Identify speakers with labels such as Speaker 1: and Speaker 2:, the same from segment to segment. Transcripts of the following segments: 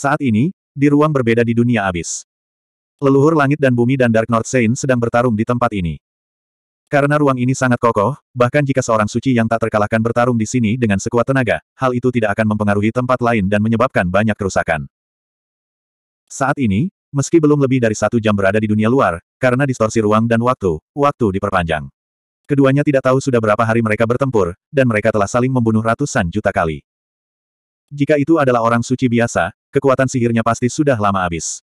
Speaker 1: Saat ini, di ruang berbeda di dunia abis. Leluhur langit dan bumi dan Dark North Saint sedang bertarung di tempat ini. Karena ruang ini sangat kokoh, bahkan jika seorang suci yang tak terkalahkan bertarung di sini dengan sekuat tenaga, hal itu tidak akan mempengaruhi tempat lain dan menyebabkan banyak kerusakan. Saat ini, meski belum lebih dari satu jam berada di dunia luar, karena distorsi ruang dan waktu, waktu diperpanjang. Keduanya tidak tahu sudah berapa hari mereka bertempur, dan mereka telah saling membunuh ratusan juta kali. Jika itu adalah orang suci biasa, kekuatan sihirnya pasti sudah lama habis.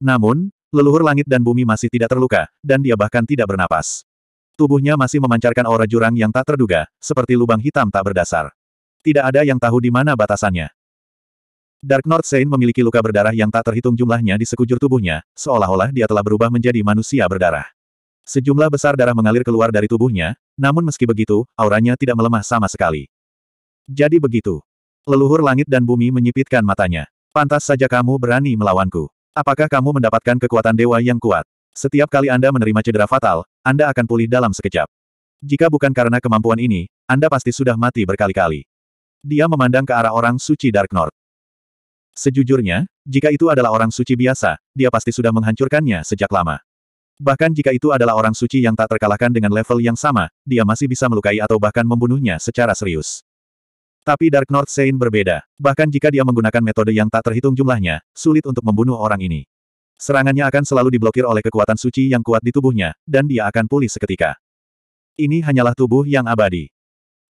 Speaker 1: Namun, leluhur langit dan bumi masih tidak terluka, dan dia bahkan tidak bernapas. Tubuhnya masih memancarkan aura jurang yang tak terduga, seperti lubang hitam tak berdasar. Tidak ada yang tahu di mana batasannya. Dark North Saint memiliki luka berdarah yang tak terhitung jumlahnya di sekujur tubuhnya, seolah-olah dia telah berubah menjadi manusia berdarah. Sejumlah besar darah mengalir keluar dari tubuhnya, namun meski begitu, auranya tidak melemah sama sekali. Jadi begitu. Leluhur langit dan bumi menyipitkan matanya. Pantas saja kamu berani melawanku. Apakah kamu mendapatkan kekuatan dewa yang kuat? Setiap kali Anda menerima cedera fatal, Anda akan pulih dalam sekejap. Jika bukan karena kemampuan ini, Anda pasti sudah mati berkali-kali. Dia memandang ke arah orang suci Dark North. Sejujurnya, jika itu adalah orang suci biasa, dia pasti sudah menghancurkannya sejak lama. Bahkan jika itu adalah orang suci yang tak terkalahkan dengan level yang sama, dia masih bisa melukai atau bahkan membunuhnya secara serius. Tapi Dark North Saint berbeda. Bahkan jika dia menggunakan metode yang tak terhitung jumlahnya, sulit untuk membunuh orang ini. Serangannya akan selalu diblokir oleh kekuatan suci yang kuat di tubuhnya, dan dia akan pulih seketika. Ini hanyalah tubuh yang abadi.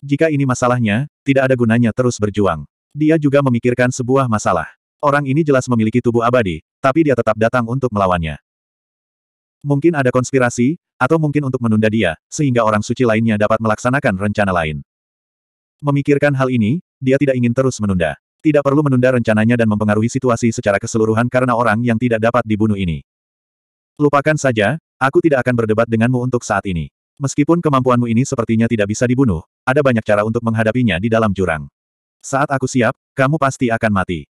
Speaker 1: Jika ini masalahnya, tidak ada gunanya terus berjuang. Dia juga memikirkan sebuah masalah. Orang ini jelas memiliki tubuh abadi, tapi dia tetap datang untuk melawannya. Mungkin ada konspirasi, atau mungkin untuk menunda dia, sehingga orang suci lainnya dapat melaksanakan rencana lain. Memikirkan hal ini, dia tidak ingin terus menunda. Tidak perlu menunda rencananya dan mempengaruhi situasi secara keseluruhan karena orang yang tidak dapat dibunuh ini. Lupakan saja, aku tidak akan berdebat denganmu untuk saat ini. Meskipun kemampuanmu ini sepertinya tidak bisa dibunuh, ada banyak cara untuk menghadapinya di dalam jurang. Saat aku siap, kamu pasti akan mati.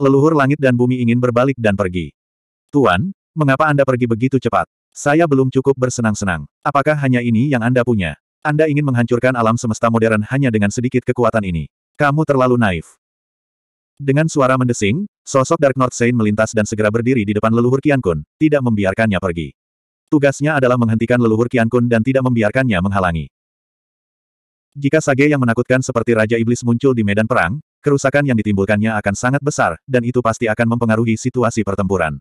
Speaker 1: Leluhur langit dan bumi ingin berbalik dan pergi. Tuan, mengapa Anda pergi begitu cepat? Saya belum cukup bersenang-senang. Apakah hanya ini yang Anda punya? Anda ingin menghancurkan alam semesta modern hanya dengan sedikit kekuatan ini. Kamu terlalu naif. Dengan suara mendesing, sosok Dark North Saint melintas dan segera berdiri di depan leluhur Kian Kun, tidak membiarkannya pergi. Tugasnya adalah menghentikan leluhur Kian Kun dan tidak membiarkannya menghalangi. Jika Sage yang menakutkan seperti Raja Iblis muncul di medan perang, kerusakan yang ditimbulkannya akan sangat besar, dan itu pasti akan mempengaruhi situasi pertempuran.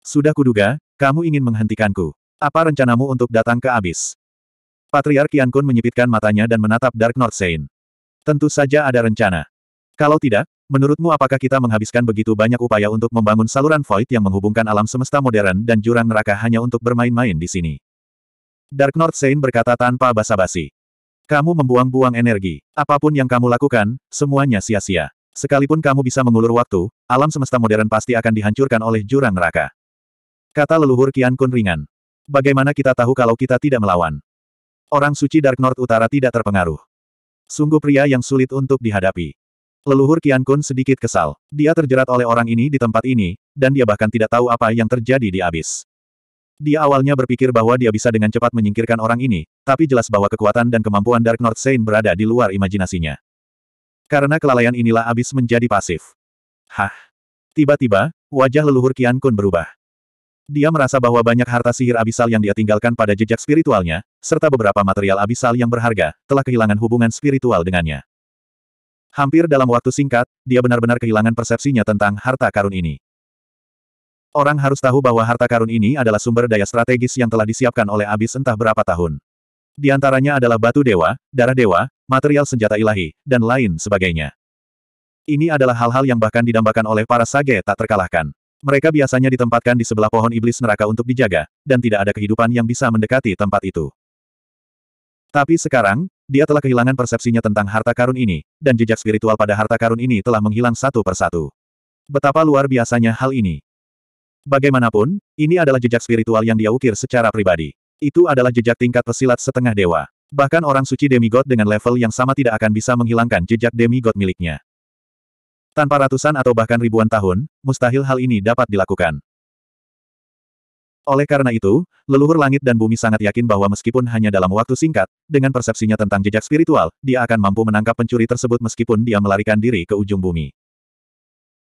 Speaker 1: Sudah kuduga, kamu ingin menghentikanku. Apa rencanamu untuk datang ke Abis? Patriark Kun menyipitkan matanya dan menatap Dark North Saint. Tentu saja ada rencana. Kalau tidak, menurutmu apakah kita menghabiskan begitu banyak upaya untuk membangun saluran void yang menghubungkan alam semesta modern dan jurang neraka hanya untuk bermain-main di sini? Dark North Saint berkata tanpa basa-basi. Kamu membuang-buang energi. Apapun yang kamu lakukan, semuanya sia-sia. Sekalipun kamu bisa mengulur waktu, alam semesta modern pasti akan dihancurkan oleh jurang neraka. Kata leluhur Kian Kun ringan. Bagaimana kita tahu kalau kita tidak melawan? Orang suci Dark North Utara tidak terpengaruh. Sungguh pria yang sulit untuk dihadapi. Leluhur Kian Kun sedikit kesal. Dia terjerat oleh orang ini di tempat ini, dan dia bahkan tidak tahu apa yang terjadi di abis. Dia awalnya berpikir bahwa dia bisa dengan cepat menyingkirkan orang ini, tapi jelas bahwa kekuatan dan kemampuan Dark North Saint berada di luar imajinasinya. Karena kelalaian inilah abis menjadi pasif. Hah? Tiba-tiba, wajah leluhur Kian Kun berubah. Dia merasa bahwa banyak harta sihir abisal yang dia tinggalkan pada jejak spiritualnya, serta beberapa material abisal yang berharga, telah kehilangan hubungan spiritual dengannya. Hampir dalam waktu singkat, dia benar-benar kehilangan persepsinya tentang harta karun ini. Orang harus tahu bahwa harta karun ini adalah sumber daya strategis yang telah disiapkan oleh abis entah berapa tahun. Di antaranya adalah batu dewa, darah dewa, material senjata ilahi, dan lain sebagainya. Ini adalah hal-hal yang bahkan didambakan oleh para sage tak terkalahkan. Mereka biasanya ditempatkan di sebelah pohon iblis neraka untuk dijaga, dan tidak ada kehidupan yang bisa mendekati tempat itu. Tapi sekarang, dia telah kehilangan persepsinya tentang harta karun ini, dan jejak spiritual pada harta karun ini telah menghilang satu persatu. Betapa luar biasanya hal ini. Bagaimanapun, ini adalah jejak spiritual yang dia ukir secara pribadi. Itu adalah jejak tingkat pesilat setengah dewa. Bahkan orang suci demigod dengan level yang sama tidak akan bisa menghilangkan jejak demigod miliknya. Tanpa ratusan atau bahkan ribuan tahun, mustahil hal ini dapat dilakukan. Oleh karena itu, leluhur langit dan bumi sangat yakin bahwa meskipun hanya dalam waktu singkat, dengan persepsinya tentang jejak spiritual, dia akan mampu menangkap pencuri tersebut meskipun dia melarikan diri ke ujung bumi.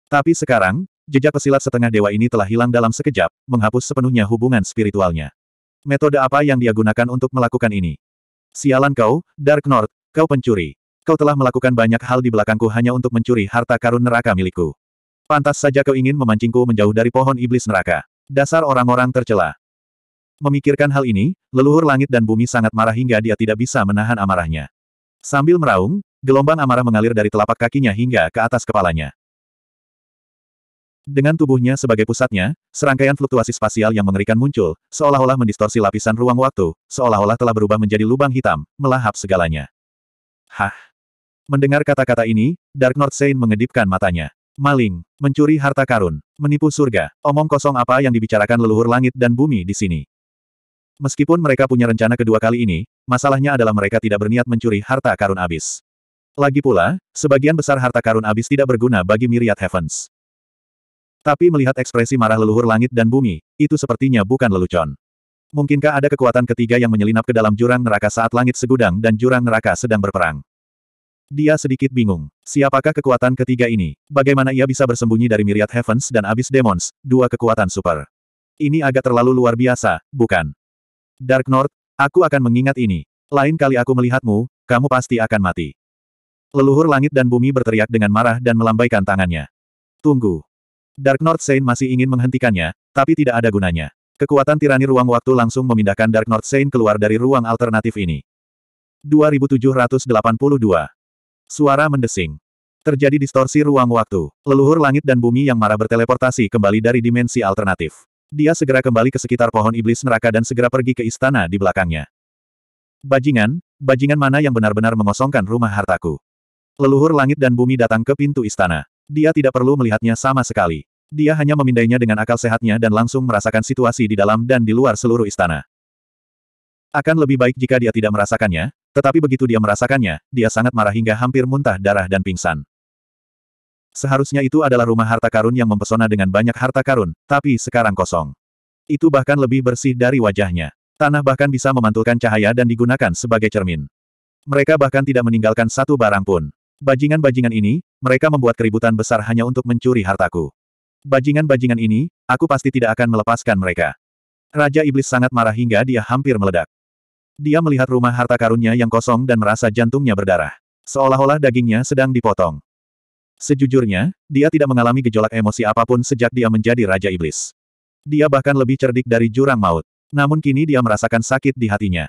Speaker 1: Tapi sekarang, jejak pesilat setengah dewa ini telah hilang dalam sekejap, menghapus sepenuhnya hubungan spiritualnya. Metode apa yang dia gunakan untuk melakukan ini? Sialan kau, Dark North, kau pencuri. Kau telah melakukan banyak hal di belakangku hanya untuk mencuri harta karun neraka milikku. Pantas saja kau ingin memancingku menjauh dari pohon iblis neraka. Dasar orang-orang tercela. Memikirkan hal ini, leluhur langit dan bumi sangat marah hingga dia tidak bisa menahan amarahnya. Sambil meraung, gelombang amarah mengalir dari telapak kakinya hingga ke atas kepalanya. Dengan tubuhnya sebagai pusatnya, serangkaian fluktuasi spasial yang mengerikan muncul, seolah-olah mendistorsi lapisan ruang waktu, seolah-olah telah berubah menjadi lubang hitam, melahap segalanya. Hah! Mendengar kata-kata ini, Dark North Saint mengedipkan matanya. Maling, mencuri harta karun, menipu surga, omong kosong apa yang dibicarakan leluhur langit dan bumi di sini. Meskipun mereka punya rencana kedua kali ini, masalahnya adalah mereka tidak berniat mencuri harta karun abis. Lagi pula, sebagian besar harta karun abis tidak berguna bagi Myriad Heavens. Tapi melihat ekspresi marah leluhur langit dan bumi, itu sepertinya bukan lelucon. Mungkinkah ada kekuatan ketiga yang menyelinap ke dalam jurang neraka saat langit segudang dan jurang neraka sedang berperang? Dia sedikit bingung. Siapakah kekuatan ketiga ini? Bagaimana ia bisa bersembunyi dari Myriad Heavens dan Abyss Demons, dua kekuatan super? Ini agak terlalu luar biasa, bukan? Dark North, aku akan mengingat ini. Lain kali aku melihatmu, kamu pasti akan mati. Leluhur langit dan bumi berteriak dengan marah dan melambaikan tangannya. Tunggu. Dark North Saint masih ingin menghentikannya, tapi tidak ada gunanya. Kekuatan tirani ruang waktu langsung memindahkan Dark North Saint keluar dari ruang alternatif ini. 2782 Suara mendesing. Terjadi distorsi ruang waktu. Leluhur langit dan bumi yang marah berteleportasi kembali dari dimensi alternatif. Dia segera kembali ke sekitar pohon iblis neraka dan segera pergi ke istana di belakangnya. Bajingan, bajingan mana yang benar-benar mengosongkan rumah hartaku? Leluhur langit dan bumi datang ke pintu istana. Dia tidak perlu melihatnya sama sekali. Dia hanya memindainya dengan akal sehatnya dan langsung merasakan situasi di dalam dan di luar seluruh istana. Akan lebih baik jika dia tidak merasakannya, tetapi begitu dia merasakannya, dia sangat marah hingga hampir muntah darah dan pingsan. Seharusnya itu adalah rumah harta karun yang mempesona dengan banyak harta karun, tapi sekarang kosong. Itu bahkan lebih bersih dari wajahnya. Tanah bahkan bisa memantulkan cahaya dan digunakan sebagai cermin. Mereka bahkan tidak meninggalkan satu barang pun. Bajingan-bajingan ini, mereka membuat keributan besar hanya untuk mencuri hartaku. Bajingan-bajingan ini, aku pasti tidak akan melepaskan mereka. Raja Iblis sangat marah hingga dia hampir meledak. Dia melihat rumah harta karunnya yang kosong dan merasa jantungnya berdarah. Seolah-olah dagingnya sedang dipotong. Sejujurnya, dia tidak mengalami gejolak emosi apapun sejak dia menjadi Raja Iblis. Dia bahkan lebih cerdik dari jurang maut. Namun kini dia merasakan sakit di hatinya.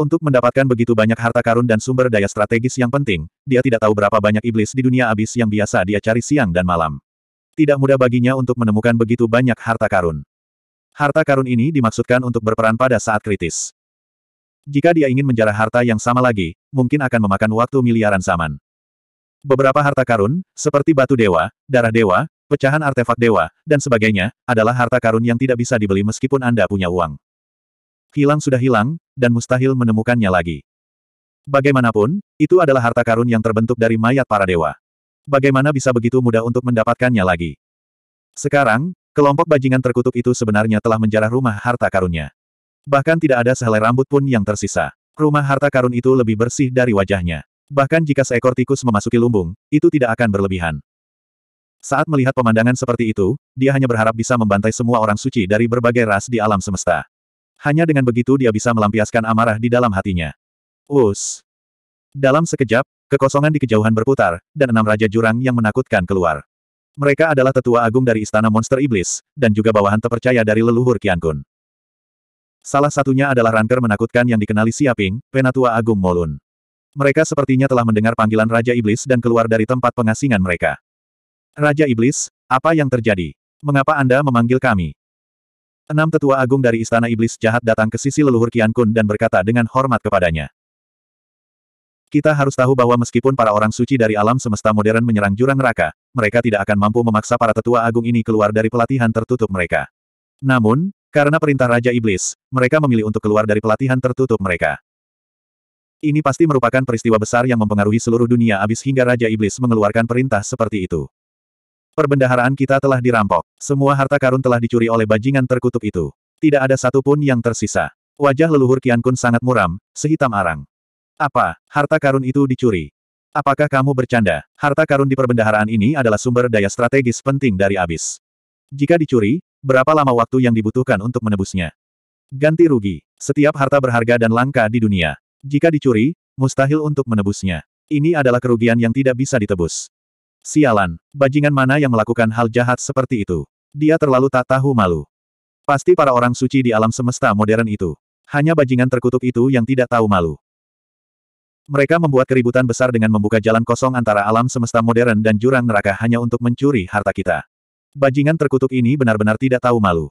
Speaker 1: Untuk mendapatkan begitu banyak harta karun dan sumber daya strategis yang penting, dia tidak tahu berapa banyak iblis di dunia abis yang biasa dia cari siang dan malam. Tidak mudah baginya untuk menemukan begitu banyak harta karun. Harta karun ini dimaksudkan untuk berperan pada saat kritis. Jika dia ingin menjarah harta yang sama lagi, mungkin akan memakan waktu miliaran zaman. Beberapa harta karun, seperti batu dewa, darah dewa, pecahan artefak dewa, dan sebagainya, adalah harta karun yang tidak bisa dibeli meskipun Anda punya uang. Hilang sudah hilang, dan mustahil menemukannya lagi. Bagaimanapun, itu adalah harta karun yang terbentuk dari mayat para dewa. Bagaimana bisa begitu mudah untuk mendapatkannya lagi? Sekarang, kelompok bajingan terkutuk itu sebenarnya telah menjarah rumah harta karunnya. Bahkan tidak ada sehelai rambut pun yang tersisa. Rumah harta karun itu lebih bersih dari wajahnya. Bahkan jika seekor tikus memasuki lumbung, itu tidak akan berlebihan. Saat melihat pemandangan seperti itu, dia hanya berharap bisa membantai semua orang suci dari berbagai ras di alam semesta. Hanya dengan begitu dia bisa melampiaskan amarah di dalam hatinya. Us. Dalam sekejap, kekosongan di kejauhan berputar, dan enam raja jurang yang menakutkan keluar. Mereka adalah tetua agung dari Istana Monster Iblis, dan juga bawahan terpercaya dari leluhur Kiankun. Salah satunya adalah ranker menakutkan yang dikenali Siaping, Penatua Agung Molun. Mereka sepertinya telah mendengar panggilan Raja Iblis dan keluar dari tempat pengasingan mereka. Raja Iblis, apa yang terjadi? Mengapa Anda memanggil kami? Enam tetua agung dari Istana Iblis jahat datang ke sisi leluhur Kian Kun dan berkata dengan hormat kepadanya. Kita harus tahu bahwa meskipun para orang suci dari alam semesta modern menyerang jurang neraka, mereka tidak akan mampu memaksa para tetua agung ini keluar dari pelatihan tertutup mereka. Namun, karena perintah Raja Iblis, mereka memilih untuk keluar dari pelatihan tertutup mereka. Ini pasti merupakan peristiwa besar yang mempengaruhi seluruh dunia abis hingga Raja Iblis mengeluarkan perintah seperti itu. Perbendaharaan kita telah dirampok. Semua harta karun telah dicuri oleh bajingan terkutuk itu. Tidak ada satupun yang tersisa. Wajah leluhur Kian Kun sangat muram, sehitam arang. Apa, harta karun itu dicuri? Apakah kamu bercanda? Harta karun di perbendaharaan ini adalah sumber daya strategis penting dari abis. Jika dicuri, Berapa lama waktu yang dibutuhkan untuk menebusnya? Ganti rugi. Setiap harta berharga dan langka di dunia. Jika dicuri, mustahil untuk menebusnya. Ini adalah kerugian yang tidak bisa ditebus. Sialan, bajingan mana yang melakukan hal jahat seperti itu? Dia terlalu tak tahu malu. Pasti para orang suci di alam semesta modern itu. Hanya bajingan terkutuk itu yang tidak tahu malu. Mereka membuat keributan besar dengan membuka jalan kosong antara alam semesta modern dan jurang neraka hanya untuk mencuri harta kita. Bajingan terkutuk ini benar-benar tidak tahu malu.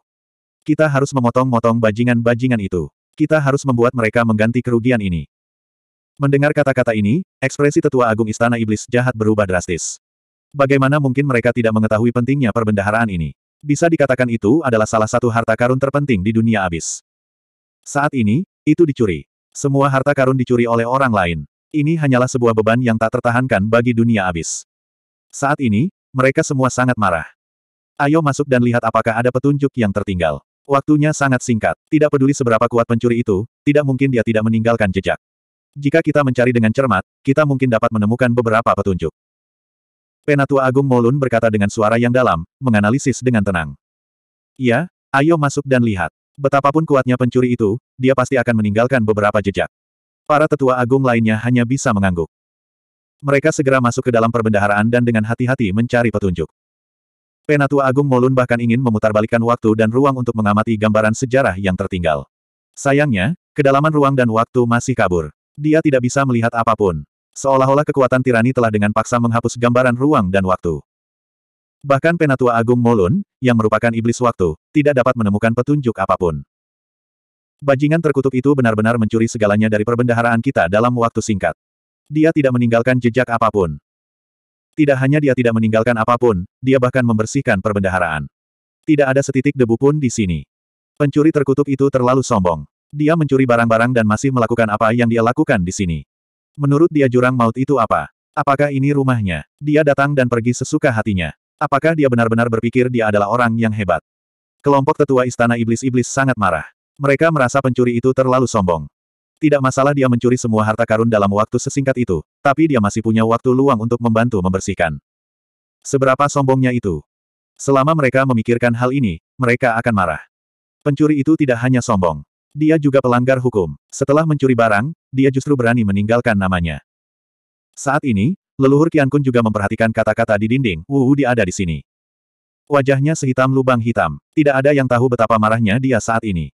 Speaker 1: Kita harus memotong-motong bajingan-bajingan itu. Kita harus membuat mereka mengganti kerugian ini. Mendengar kata-kata ini, ekspresi tetua agung istana iblis jahat berubah drastis. Bagaimana mungkin mereka tidak mengetahui pentingnya perbendaharaan ini? Bisa dikatakan itu adalah salah satu harta karun terpenting di dunia abis. Saat ini, itu dicuri. Semua harta karun dicuri oleh orang lain. Ini hanyalah sebuah beban yang tak tertahankan bagi dunia abis. Saat ini, mereka semua sangat marah. Ayo masuk dan lihat apakah ada petunjuk yang tertinggal. Waktunya sangat singkat. Tidak peduli seberapa kuat pencuri itu, tidak mungkin dia tidak meninggalkan jejak. Jika kita mencari dengan cermat, kita mungkin dapat menemukan beberapa petunjuk. Penatua Agung Molun berkata dengan suara yang dalam, menganalisis dengan tenang. Ya, ayo masuk dan lihat. Betapapun kuatnya pencuri itu, dia pasti akan meninggalkan beberapa jejak. Para tetua agung lainnya hanya bisa mengangguk. Mereka segera masuk ke dalam perbendaharaan dan dengan hati-hati mencari petunjuk. Penatua Agung Molun bahkan ingin memutarbalikkan waktu dan ruang untuk mengamati gambaran sejarah yang tertinggal. Sayangnya, kedalaman ruang dan waktu masih kabur. Dia tidak bisa melihat apapun. Seolah-olah kekuatan tirani telah dengan paksa menghapus gambaran ruang dan waktu. Bahkan Penatua Agung Molun, yang merupakan iblis waktu, tidak dapat menemukan petunjuk apapun. Bajingan terkutuk itu benar-benar mencuri segalanya dari perbendaharaan kita dalam waktu singkat. Dia tidak meninggalkan jejak apapun. Tidak hanya dia tidak meninggalkan apapun, dia bahkan membersihkan perbendaharaan. Tidak ada setitik debu pun di sini. Pencuri terkutuk itu terlalu sombong. Dia mencuri barang-barang dan masih melakukan apa yang dia lakukan di sini. Menurut dia jurang maut itu apa? Apakah ini rumahnya? Dia datang dan pergi sesuka hatinya. Apakah dia benar-benar berpikir dia adalah orang yang hebat? Kelompok tetua istana iblis-iblis sangat marah. Mereka merasa pencuri itu terlalu sombong. Tidak masalah dia mencuri semua harta karun dalam waktu sesingkat itu, tapi dia masih punya waktu luang untuk membantu membersihkan. Seberapa sombongnya itu. Selama mereka memikirkan hal ini, mereka akan marah. Pencuri itu tidak hanya sombong. Dia juga pelanggar hukum. Setelah mencuri barang, dia justru berani meninggalkan namanya. Saat ini, leluhur Kian Kun juga memperhatikan kata-kata di dinding, Wu dia ada di sini. Wajahnya sehitam lubang hitam. Tidak ada yang tahu betapa marahnya dia saat ini.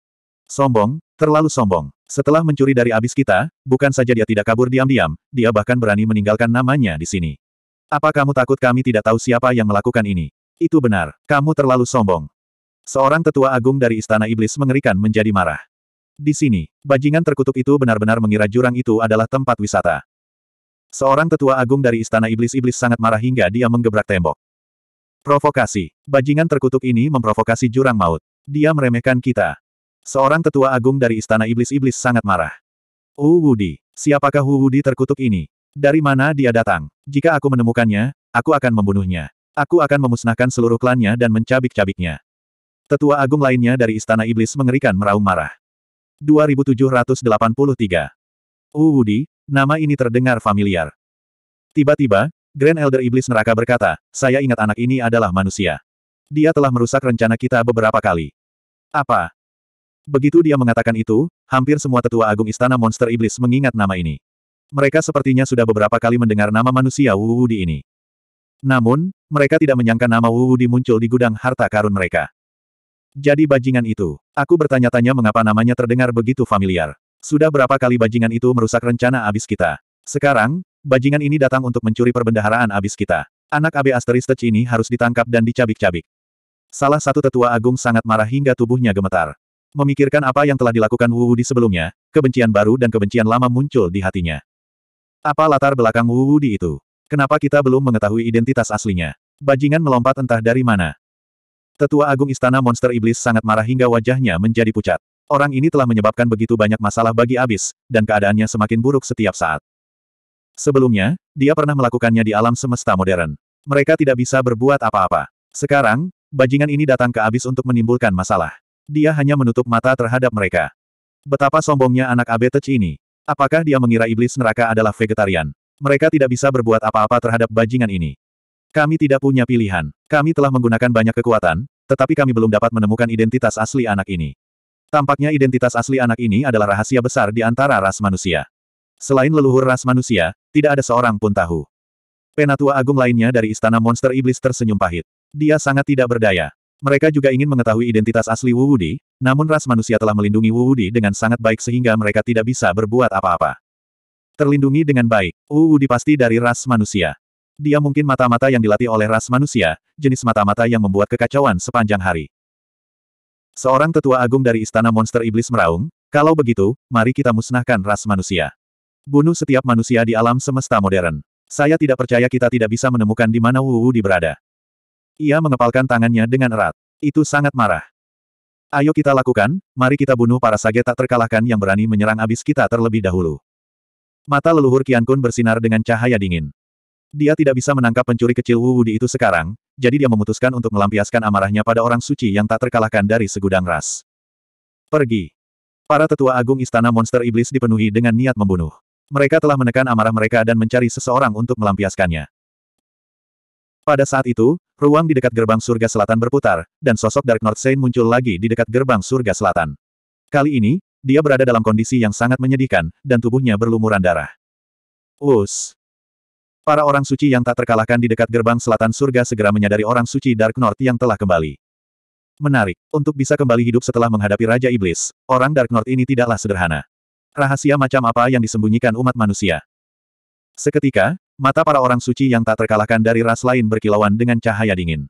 Speaker 1: Sombong, Terlalu sombong. Setelah mencuri dari abis kita, bukan saja dia tidak kabur diam-diam, dia bahkan berani meninggalkan namanya di sini. Apa kamu takut kami tidak tahu siapa yang melakukan ini? Itu benar, kamu terlalu sombong. Seorang tetua agung dari Istana Iblis mengerikan menjadi marah. Di sini, bajingan terkutuk itu benar-benar mengira jurang itu adalah tempat wisata. Seorang tetua agung dari Istana Iblis-Iblis sangat marah hingga dia menggebrak tembok. Provokasi. Bajingan terkutuk ini memprovokasi jurang maut. Dia meremehkan kita. Seorang tetua agung dari Istana Iblis-Iblis sangat marah. Wu Wudi, siapakah Wu Wudi terkutuk ini? Dari mana dia datang? Jika aku menemukannya, aku akan membunuhnya. Aku akan memusnahkan seluruh klannya dan mencabik-cabiknya. Tetua agung lainnya dari Istana Iblis mengerikan meraung marah. 2783. Wudi, nama ini terdengar familiar. Tiba-tiba, Grand Elder Iblis neraka berkata, saya ingat anak ini adalah manusia. Dia telah merusak rencana kita beberapa kali. Apa? Begitu dia mengatakan itu, hampir semua tetua agung istana monster iblis mengingat nama ini. Mereka sepertinya sudah beberapa kali mendengar nama manusia Wuwudi ini. Namun, mereka tidak menyangka nama Wuwudi muncul di gudang harta karun mereka. Jadi bajingan itu, aku bertanya-tanya mengapa namanya terdengar begitu familiar. Sudah berapa kali bajingan itu merusak rencana abis kita. Sekarang, bajingan ini datang untuk mencuri perbendaharaan abis kita. Anak AB Asteristech ini harus ditangkap dan dicabik-cabik. Salah satu tetua agung sangat marah hingga tubuhnya gemetar. Memikirkan apa yang telah dilakukan Wu Di sebelumnya, kebencian baru dan kebencian lama muncul di hatinya. Apa latar belakang Wu Di itu? Kenapa kita belum mengetahui identitas aslinya? Bajingan melompat entah dari mana. Tetua Agung Istana Monster Iblis sangat marah hingga wajahnya menjadi pucat. Orang ini telah menyebabkan begitu banyak masalah bagi Abis, dan keadaannya semakin buruk setiap saat. Sebelumnya, dia pernah melakukannya di alam semesta modern. Mereka tidak bisa berbuat apa-apa. Sekarang, bajingan ini datang ke Abis untuk menimbulkan masalah dia hanya menutup mata terhadap mereka. Betapa sombongnya anak Abe ini. Apakah dia mengira iblis neraka adalah vegetarian? Mereka tidak bisa berbuat apa-apa terhadap bajingan ini. Kami tidak punya pilihan. Kami telah menggunakan banyak kekuatan, tetapi kami belum dapat menemukan identitas asli anak ini. Tampaknya identitas asli anak ini adalah rahasia besar di antara ras manusia. Selain leluhur ras manusia, tidak ada seorang pun tahu. Penatua agung lainnya dari Istana Monster Iblis tersenyum pahit. Dia sangat tidak berdaya. Mereka juga ingin mengetahui identitas asli Wu Wudi, namun ras manusia telah melindungi Wu Wudi dengan sangat baik sehingga mereka tidak bisa berbuat apa-apa. Terlindungi dengan baik, Wu Wudi pasti dari ras manusia. Dia mungkin mata-mata yang dilatih oleh ras manusia, jenis mata-mata yang membuat kekacauan sepanjang hari. Seorang tetua agung dari Istana Monster Iblis meraung, kalau begitu, mari kita musnahkan ras manusia. Bunuh setiap manusia di alam semesta modern. Saya tidak percaya kita tidak bisa menemukan di mana Wu Wudi berada. Ia mengepalkan tangannya dengan erat. Itu sangat marah. Ayo kita lakukan, mari kita bunuh para sage tak terkalahkan yang berani menyerang abis kita terlebih dahulu. Mata leluhur Kian Kun bersinar dengan cahaya dingin. Dia tidak bisa menangkap pencuri kecil Wu Wudi itu sekarang, jadi dia memutuskan untuk melampiaskan amarahnya pada orang suci yang tak terkalahkan dari segudang ras. Pergi. Para tetua agung istana monster iblis dipenuhi dengan niat membunuh. Mereka telah menekan amarah mereka dan mencari seseorang untuk melampiaskannya. Pada saat itu, Ruang di dekat gerbang surga selatan berputar, dan sosok Dark North Saint muncul lagi di dekat gerbang surga selatan. Kali ini, dia berada dalam kondisi yang sangat menyedihkan, dan tubuhnya berlumuran darah. Us. Para orang suci yang tak terkalahkan di dekat gerbang selatan surga segera menyadari orang suci Dark North yang telah kembali. Menarik, untuk bisa kembali hidup setelah menghadapi Raja Iblis, orang Dark North ini tidaklah sederhana. Rahasia macam apa yang disembunyikan umat manusia? Seketika, Mata para orang suci yang tak terkalahkan dari ras lain berkilauan dengan cahaya dingin.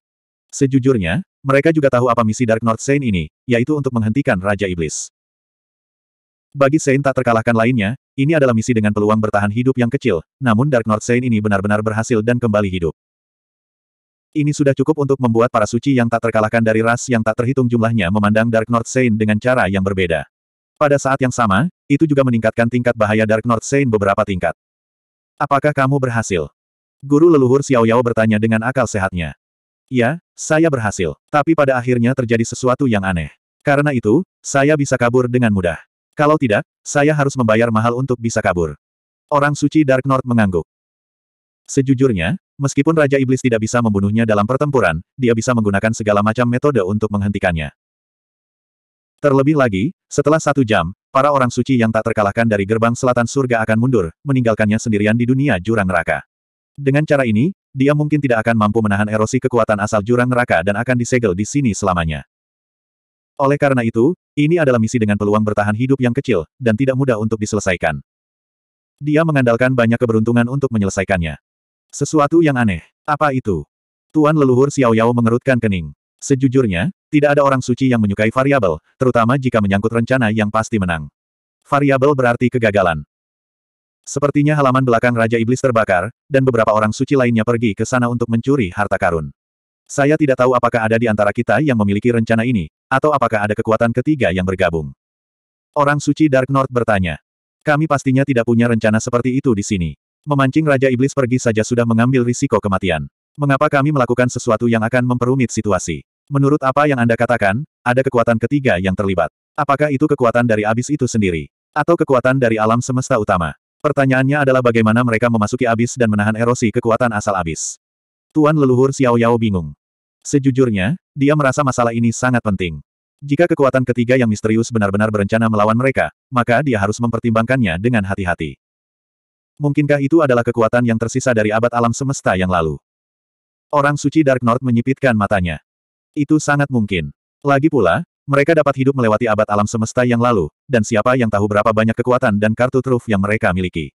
Speaker 1: Sejujurnya, mereka juga tahu apa misi Dark North Saint ini, yaitu untuk menghentikan Raja Iblis. Bagi Saint tak terkalahkan lainnya, ini adalah misi dengan peluang bertahan hidup yang kecil, namun Dark North Saint ini benar-benar berhasil dan kembali hidup. Ini sudah cukup untuk membuat para suci yang tak terkalahkan dari ras yang tak terhitung jumlahnya memandang Dark North Saint dengan cara yang berbeda. Pada saat yang sama, itu juga meningkatkan tingkat bahaya Dark North Saint beberapa tingkat. Apakah kamu berhasil? Guru leluhur Xiao Yao bertanya dengan akal sehatnya. Ya, saya berhasil. Tapi pada akhirnya terjadi sesuatu yang aneh. Karena itu, saya bisa kabur dengan mudah. Kalau tidak, saya harus membayar mahal untuk bisa kabur. Orang suci Dark North mengangguk. Sejujurnya, meskipun Raja Iblis tidak bisa membunuhnya dalam pertempuran, dia bisa menggunakan segala macam metode untuk menghentikannya. Terlebih lagi, setelah satu jam, para orang suci yang tak terkalahkan dari gerbang selatan surga akan mundur, meninggalkannya sendirian di dunia jurang neraka. Dengan cara ini, dia mungkin tidak akan mampu menahan erosi kekuatan asal jurang neraka dan akan disegel di sini selamanya. Oleh karena itu, ini adalah misi dengan peluang bertahan hidup yang kecil, dan tidak mudah untuk diselesaikan. Dia mengandalkan banyak keberuntungan untuk menyelesaikannya. Sesuatu yang aneh. Apa itu? Tuan leluhur Xiao Yao mengerutkan kening. Sejujurnya, tidak ada orang suci yang menyukai variabel, terutama jika menyangkut rencana yang pasti menang. Variabel berarti kegagalan. Sepertinya halaman belakang Raja Iblis terbakar, dan beberapa orang suci lainnya pergi ke sana untuk mencuri harta karun. Saya tidak tahu apakah ada di antara kita yang memiliki rencana ini, atau apakah ada kekuatan ketiga yang bergabung. Orang suci Dark North bertanya. Kami pastinya tidak punya rencana seperti itu di sini. Memancing Raja Iblis pergi saja sudah mengambil risiko kematian. Mengapa kami melakukan sesuatu yang akan memperumit situasi? Menurut apa yang Anda katakan, ada kekuatan ketiga yang terlibat. Apakah itu kekuatan dari abis itu sendiri? Atau kekuatan dari alam semesta utama? Pertanyaannya adalah bagaimana mereka memasuki abis dan menahan erosi kekuatan asal abis. Tuan leluhur Xiao Yao bingung. Sejujurnya, dia merasa masalah ini sangat penting. Jika kekuatan ketiga yang misterius benar-benar berencana melawan mereka, maka dia harus mempertimbangkannya dengan hati-hati. Mungkinkah itu adalah kekuatan yang tersisa dari abad alam semesta yang lalu? Orang suci Dark North menyipitkan matanya. Itu sangat mungkin. Lagi pula, mereka dapat hidup melewati abad alam semesta yang lalu, dan siapa yang tahu berapa banyak kekuatan dan kartu truf yang mereka miliki.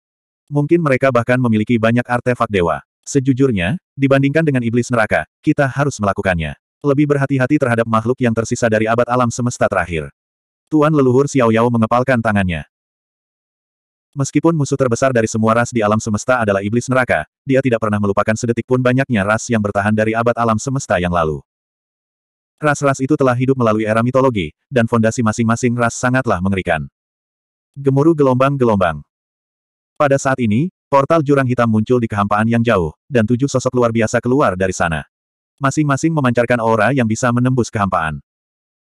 Speaker 1: Mungkin mereka bahkan memiliki banyak artefak dewa. Sejujurnya, dibandingkan dengan iblis neraka, kita harus melakukannya. Lebih berhati-hati terhadap makhluk yang tersisa dari abad alam semesta terakhir. Tuan leluhur Xiao Yao mengepalkan tangannya. Meskipun musuh terbesar dari semua ras di alam semesta adalah iblis neraka, dia tidak pernah melupakan sedetik pun banyaknya ras yang bertahan dari abad alam semesta yang lalu. Ras-ras itu telah hidup melalui era mitologi, dan fondasi masing-masing ras sangatlah mengerikan. Gemuruh gelombang-gelombang. Pada saat ini, portal jurang hitam muncul di kehampaan yang jauh, dan tujuh sosok luar biasa keluar dari sana. Masing-masing memancarkan aura yang bisa menembus kehampaan.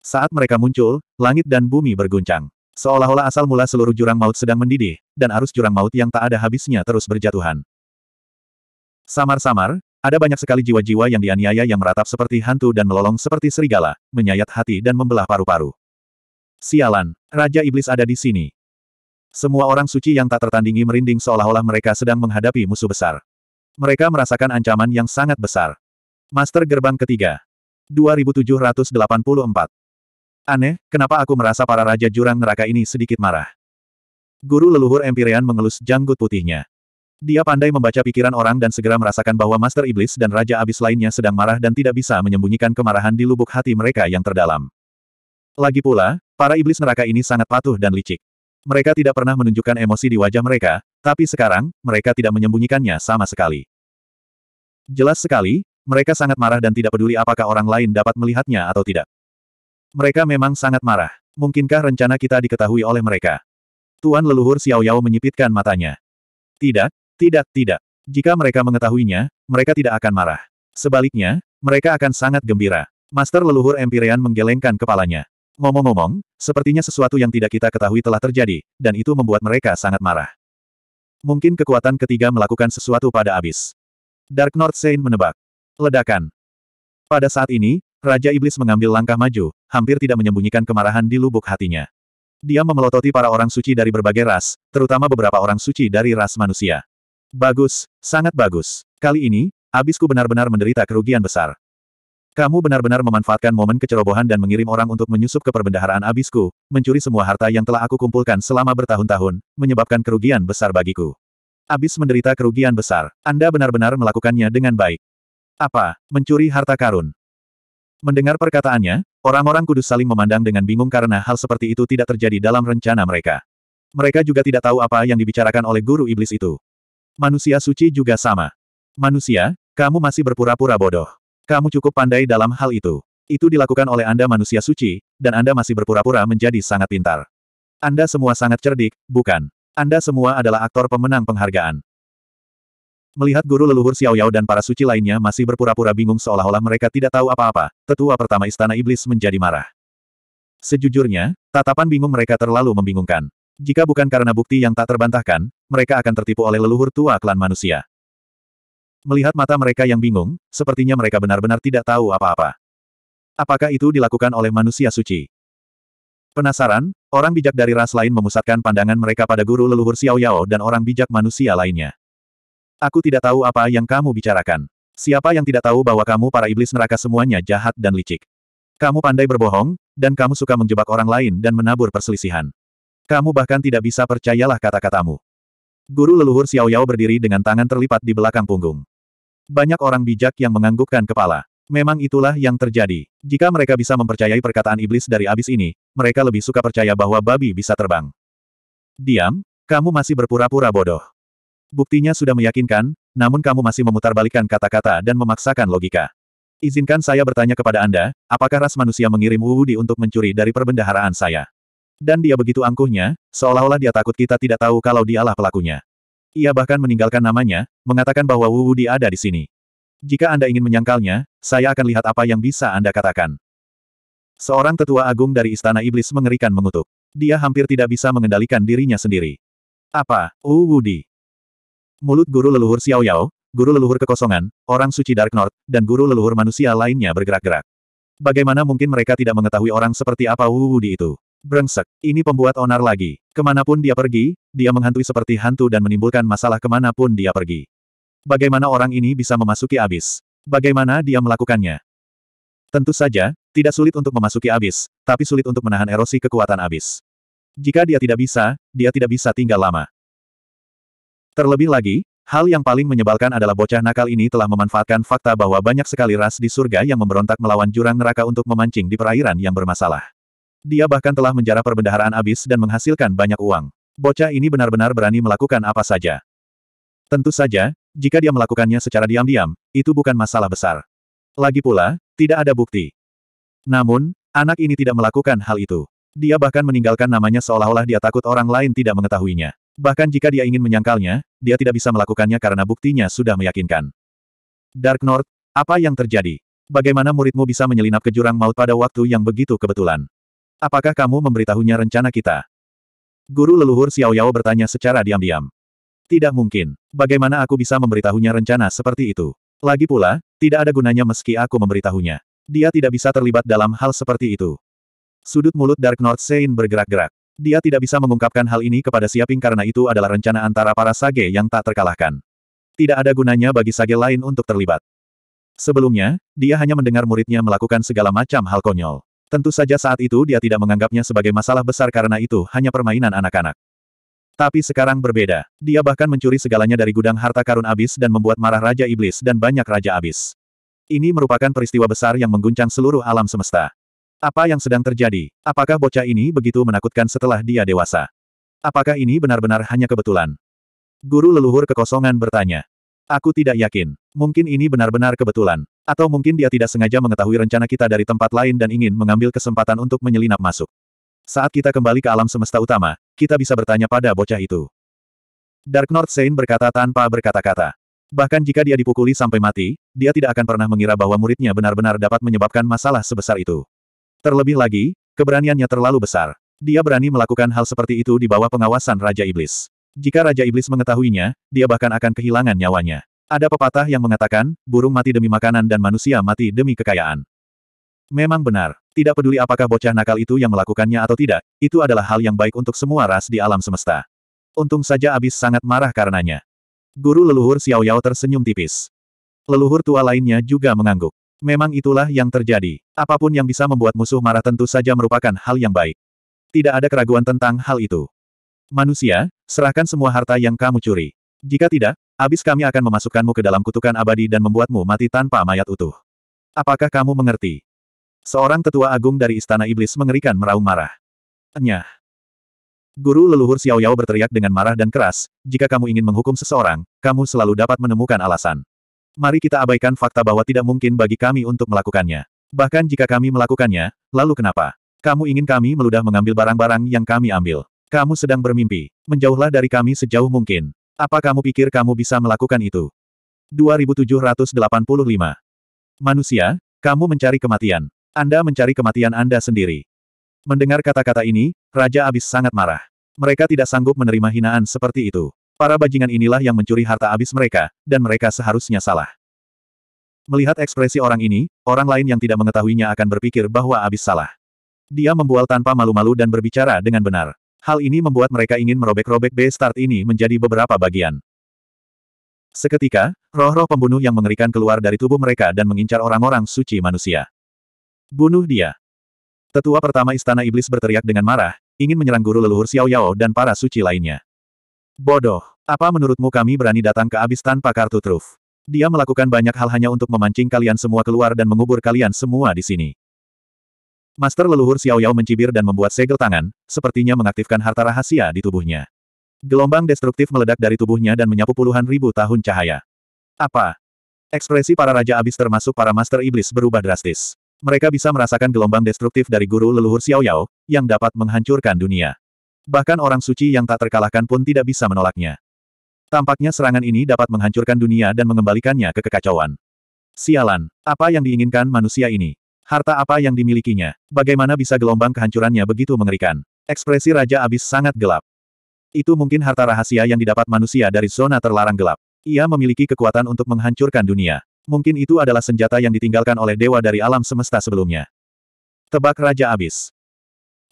Speaker 1: Saat mereka muncul, langit dan bumi berguncang. Seolah-olah asal mula seluruh jurang maut sedang mendidih, dan arus jurang maut yang tak ada habisnya terus berjatuhan. Samar-samar, ada banyak sekali jiwa-jiwa yang dianiaya yang meratap seperti hantu dan melolong seperti serigala, menyayat hati dan membelah paru-paru. Sialan, Raja Iblis ada di sini. Semua orang suci yang tak tertandingi merinding seolah-olah mereka sedang menghadapi musuh besar. Mereka merasakan ancaman yang sangat besar. Master Gerbang Ketiga 2784 Aneh, kenapa aku merasa para Raja Jurang Neraka ini sedikit marah? Guru leluhur Empyrean mengelus janggut putihnya. Dia pandai membaca pikiran orang dan segera merasakan bahwa Master Iblis dan Raja Abis lainnya sedang marah dan tidak bisa menyembunyikan kemarahan di lubuk hati mereka yang terdalam. Lagi pula, para iblis neraka ini sangat patuh dan licik. Mereka tidak pernah menunjukkan emosi di wajah mereka, tapi sekarang, mereka tidak menyembunyikannya sama sekali. Jelas sekali, mereka sangat marah dan tidak peduli apakah orang lain dapat melihatnya atau tidak. Mereka memang sangat marah. Mungkinkah rencana kita diketahui oleh mereka? Tuan leluhur Xiao Yao menyipitkan matanya. Tidak, tidak, tidak. Jika mereka mengetahuinya, mereka tidak akan marah. Sebaliknya, mereka akan sangat gembira. Master leluhur Empyrean menggelengkan kepalanya. Ngomong-ngomong, sepertinya sesuatu yang tidak kita ketahui telah terjadi, dan itu membuat mereka sangat marah. Mungkin kekuatan ketiga melakukan sesuatu pada abis. Dark North Saint menebak. Ledakan. Pada saat ini, Raja Iblis mengambil langkah maju, hampir tidak menyembunyikan kemarahan di lubuk hatinya. Dia memelototi para orang suci dari berbagai ras, terutama beberapa orang suci dari ras manusia. Bagus, sangat bagus. Kali ini, abisku benar-benar menderita kerugian besar. Kamu benar-benar memanfaatkan momen kecerobohan dan mengirim orang untuk menyusup ke perbendaharaan abisku, mencuri semua harta yang telah aku kumpulkan selama bertahun-tahun, menyebabkan kerugian besar bagiku. Abis menderita kerugian besar. Anda benar-benar melakukannya dengan baik. Apa? Mencuri harta karun. Mendengar perkataannya, orang-orang kudus saling memandang dengan bingung karena hal seperti itu tidak terjadi dalam rencana mereka. Mereka juga tidak tahu apa yang dibicarakan oleh guru iblis itu. Manusia suci juga sama. Manusia, kamu masih berpura-pura bodoh. Kamu cukup pandai dalam hal itu. Itu dilakukan oleh Anda manusia suci, dan Anda masih berpura-pura menjadi sangat pintar. Anda semua sangat cerdik, bukan? Anda semua adalah aktor pemenang penghargaan. Melihat guru leluhur Xiao Yao dan para suci lainnya masih berpura-pura bingung seolah-olah mereka tidak tahu apa-apa, tetua pertama istana iblis menjadi marah. Sejujurnya, tatapan bingung mereka terlalu membingungkan. Jika bukan karena bukti yang tak terbantahkan, mereka akan tertipu oleh leluhur tua klan manusia. Melihat mata mereka yang bingung, sepertinya mereka benar-benar tidak tahu apa-apa. Apakah itu dilakukan oleh manusia suci? Penasaran, orang bijak dari ras lain memusatkan pandangan mereka pada guru leluhur Xiao Yao dan orang bijak manusia lainnya. Aku tidak tahu apa yang kamu bicarakan. Siapa yang tidak tahu bahwa kamu para iblis neraka semuanya jahat dan licik. Kamu pandai berbohong, dan kamu suka menjebak orang lain dan menabur perselisihan. Kamu bahkan tidak bisa percayalah kata-katamu. Guru leluhur Xiao Yao berdiri dengan tangan terlipat di belakang punggung. Banyak orang bijak yang menganggukkan kepala. Memang itulah yang terjadi. Jika mereka bisa mempercayai perkataan iblis dari abis ini, mereka lebih suka percaya bahwa babi bisa terbang. Diam, kamu masih berpura-pura bodoh. Buktinya sudah meyakinkan, namun kamu masih memutarbalikkan kata-kata dan memaksakan logika. Izinkan saya bertanya kepada Anda, apakah ras manusia mengirim Wudi untuk mencuri dari perbendaharaan saya? Dan dia begitu angkuhnya, seolah-olah dia takut kita tidak tahu kalau dialah pelakunya. Ia bahkan meninggalkan namanya, mengatakan bahwa Wu Wudi ada di sini. Jika Anda ingin menyangkalnya, saya akan lihat apa yang bisa Anda katakan. Seorang tetua agung dari Istana Iblis mengerikan mengutuk. Dia hampir tidak bisa mengendalikan dirinya sendiri. Apa, Wu Wudi? Mulut guru leluhur Xiao Yao, guru leluhur kekosongan, orang suci Dark North, dan guru leluhur manusia lainnya bergerak-gerak. Bagaimana mungkin mereka tidak mengetahui orang seperti apa Wu Wudi itu? Brengsek, ini pembuat onar lagi. Kemanapun dia pergi, dia menghantui seperti hantu dan menimbulkan masalah kemanapun dia pergi. Bagaimana orang ini bisa memasuki abis? Bagaimana dia melakukannya? Tentu saja, tidak sulit untuk memasuki abis, tapi sulit untuk menahan erosi kekuatan abis. Jika dia tidak bisa, dia tidak bisa tinggal lama. Terlebih lagi, hal yang paling menyebalkan adalah bocah nakal ini telah memanfaatkan fakta bahwa banyak sekali ras di surga yang memberontak melawan jurang neraka untuk memancing di perairan yang bermasalah. Dia bahkan telah menjara perbendaharaan abis dan menghasilkan banyak uang. Bocah ini benar-benar berani melakukan apa saja. Tentu saja, jika dia melakukannya secara diam-diam, itu bukan masalah besar. Lagi pula, tidak ada bukti. Namun, anak ini tidak melakukan hal itu. Dia bahkan meninggalkan namanya seolah-olah dia takut orang lain tidak mengetahuinya. Bahkan jika dia ingin menyangkalnya, dia tidak bisa melakukannya karena buktinya sudah meyakinkan. Dark North, apa yang terjadi? Bagaimana muridmu bisa menyelinap ke jurang maut pada waktu yang begitu kebetulan? Apakah kamu memberitahunya rencana kita? Guru leluhur Xiao Yao bertanya secara diam-diam. Tidak mungkin. Bagaimana aku bisa memberitahunya rencana seperti itu? Lagi pula, tidak ada gunanya meski aku memberitahunya. Dia tidak bisa terlibat dalam hal seperti itu. Sudut mulut Dark North Sein bergerak-gerak. Dia tidak bisa mengungkapkan hal ini kepada Siaping karena itu adalah rencana antara para sage yang tak terkalahkan. Tidak ada gunanya bagi sage lain untuk terlibat. Sebelumnya, dia hanya mendengar muridnya melakukan segala macam hal konyol. Tentu saja saat itu dia tidak menganggapnya sebagai masalah besar karena itu hanya permainan anak-anak. Tapi sekarang berbeda. Dia bahkan mencuri segalanya dari gudang harta karun abis dan membuat marah Raja Iblis dan banyak Raja Abis. Ini merupakan peristiwa besar yang mengguncang seluruh alam semesta. Apa yang sedang terjadi? Apakah bocah ini begitu menakutkan setelah dia dewasa? Apakah ini benar-benar hanya kebetulan? Guru leluhur kekosongan bertanya. Aku tidak yakin. Mungkin ini benar-benar kebetulan. Atau mungkin dia tidak sengaja mengetahui rencana kita dari tempat lain dan ingin mengambil kesempatan untuk menyelinap masuk. Saat kita kembali ke alam semesta utama, kita bisa bertanya pada bocah itu. Dark North Saint berkata tanpa berkata-kata. Bahkan jika dia dipukuli sampai mati, dia tidak akan pernah mengira bahwa muridnya benar-benar dapat menyebabkan masalah sebesar itu. Terlebih lagi, keberaniannya terlalu besar. Dia berani melakukan hal seperti itu di bawah pengawasan Raja Iblis. Jika Raja Iblis mengetahuinya, dia bahkan akan kehilangan nyawanya. Ada pepatah yang mengatakan, burung mati demi makanan dan manusia mati demi kekayaan. Memang benar, tidak peduli apakah bocah nakal itu yang melakukannya atau tidak, itu adalah hal yang baik untuk semua ras di alam semesta. Untung saja Abis sangat marah karenanya. Guru leluhur Xiao Yao tersenyum tipis. Leluhur tua lainnya juga mengangguk. Memang itulah yang terjadi. Apapun yang bisa membuat musuh marah tentu saja merupakan hal yang baik. Tidak ada keraguan tentang hal itu. Manusia, Serahkan semua harta yang kamu curi. Jika tidak, abis kami akan memasukkanmu ke dalam kutukan abadi dan membuatmu mati tanpa mayat utuh. Apakah kamu mengerti? Seorang tetua agung dari Istana Iblis mengerikan meraung marah. Enyah. Guru leluhur Xiao Yao berteriak dengan marah dan keras, jika kamu ingin menghukum seseorang, kamu selalu dapat menemukan alasan. Mari kita abaikan fakta bahwa tidak mungkin bagi kami untuk melakukannya. Bahkan jika kami melakukannya, lalu kenapa? Kamu ingin kami meludah mengambil barang-barang yang kami ambil. Kamu sedang bermimpi. Menjauhlah dari kami sejauh mungkin. Apa kamu pikir kamu bisa melakukan itu? 2785. Manusia, kamu mencari kematian. Anda mencari kematian Anda sendiri. Mendengar kata-kata ini, Raja Abis sangat marah. Mereka tidak sanggup menerima hinaan seperti itu. Para bajingan inilah yang mencuri harta abis mereka, dan mereka seharusnya salah. Melihat ekspresi orang ini, orang lain yang tidak mengetahuinya akan berpikir bahwa abis salah. Dia membual tanpa malu-malu dan berbicara dengan benar. Hal ini membuat mereka ingin merobek-robek B-Start ini menjadi beberapa bagian. Seketika, roh-roh pembunuh yang mengerikan keluar dari tubuh mereka dan mengincar orang-orang suci manusia. Bunuh dia. Tetua pertama Istana Iblis berteriak dengan marah, ingin menyerang guru leluhur Xiao Yao dan para suci lainnya. Bodoh, apa menurutmu kami berani datang ke abis tanpa kartu truf? Dia melakukan banyak hal hanya untuk memancing kalian semua keluar dan mengubur kalian semua di sini. Master leluhur Xiao Yao mencibir dan membuat segel tangan, sepertinya mengaktifkan harta rahasia di tubuhnya. Gelombang destruktif meledak dari tubuhnya dan menyapu puluhan ribu tahun cahaya. Apa? Ekspresi para raja abis termasuk para master iblis berubah drastis. Mereka bisa merasakan gelombang destruktif dari guru leluhur Xiao Yao, yang dapat menghancurkan dunia. Bahkan orang suci yang tak terkalahkan pun tidak bisa menolaknya. Tampaknya serangan ini dapat menghancurkan dunia dan mengembalikannya ke kekacauan. Sialan, apa yang diinginkan manusia ini? Harta apa yang dimilikinya? Bagaimana bisa gelombang kehancurannya begitu mengerikan? Ekspresi Raja Abis sangat gelap. Itu mungkin harta rahasia yang didapat manusia dari zona terlarang gelap. Ia memiliki kekuatan untuk menghancurkan dunia. Mungkin itu adalah senjata yang ditinggalkan oleh dewa dari alam semesta sebelumnya. Tebak Raja Abis.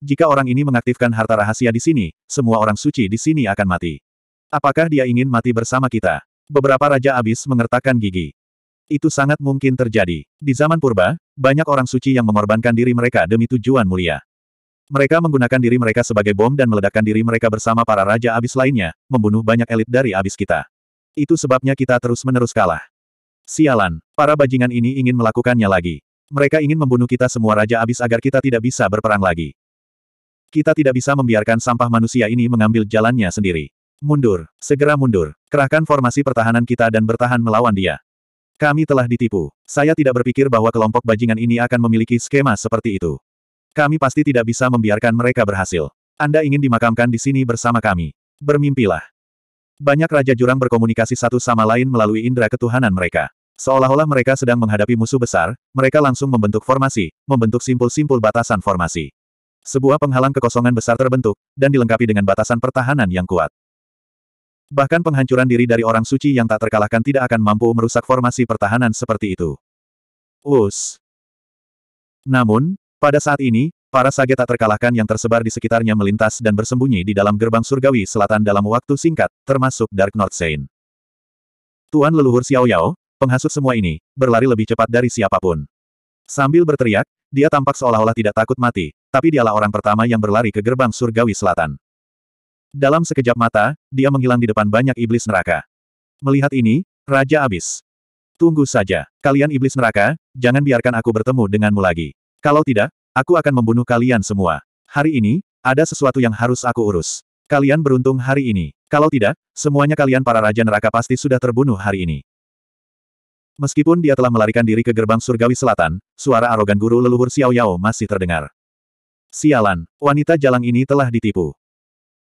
Speaker 1: Jika orang ini mengaktifkan harta rahasia di sini, semua orang suci di sini akan mati. Apakah dia ingin mati bersama kita? Beberapa Raja Abis mengertakkan gigi. Itu sangat mungkin terjadi. Di zaman purba, banyak orang suci yang mengorbankan diri mereka demi tujuan mulia. Mereka menggunakan diri mereka sebagai bom dan meledakkan diri mereka bersama para raja abis lainnya, membunuh banyak elit dari abis kita. Itu sebabnya kita terus-menerus kalah. Sialan, para bajingan ini ingin melakukannya lagi. Mereka ingin membunuh kita semua raja abis agar kita tidak bisa berperang lagi. Kita tidak bisa membiarkan sampah manusia ini mengambil jalannya sendiri. Mundur, segera mundur, kerahkan formasi pertahanan kita dan bertahan melawan dia. Kami telah ditipu. Saya tidak berpikir bahwa kelompok bajingan ini akan memiliki skema seperti itu. Kami pasti tidak bisa membiarkan mereka berhasil. Anda ingin dimakamkan di sini bersama kami. Bermimpilah. Banyak Raja Jurang berkomunikasi satu sama lain melalui indera ketuhanan mereka. Seolah-olah mereka sedang menghadapi musuh besar, mereka langsung membentuk formasi, membentuk simpul-simpul batasan formasi. Sebuah penghalang kekosongan besar terbentuk, dan dilengkapi dengan batasan pertahanan yang kuat. Bahkan penghancuran diri dari orang suci yang tak terkalahkan tidak akan mampu merusak formasi pertahanan seperti itu. Us. Namun, pada saat ini, para sage tak terkalahkan yang tersebar di sekitarnya melintas dan bersembunyi di dalam gerbang surgawi selatan dalam waktu singkat, termasuk Dark North Saint. Tuan leluhur Xiao Yao, penghasut semua ini, berlari lebih cepat dari siapapun. Sambil berteriak, dia tampak seolah-olah tidak takut mati, tapi dialah orang pertama yang berlari ke gerbang surgawi selatan. Dalam sekejap mata, dia menghilang di depan banyak iblis neraka. Melihat ini, Raja Abis. Tunggu saja, kalian iblis neraka, jangan biarkan aku bertemu denganmu lagi. Kalau tidak, aku akan membunuh kalian semua. Hari ini, ada sesuatu yang harus aku urus. Kalian beruntung hari ini. Kalau tidak, semuanya kalian para raja neraka pasti sudah terbunuh hari ini. Meskipun dia telah melarikan diri ke gerbang surgawi selatan, suara arogan guru leluhur Xiao Yao masih terdengar. Sialan, wanita jalang ini telah ditipu.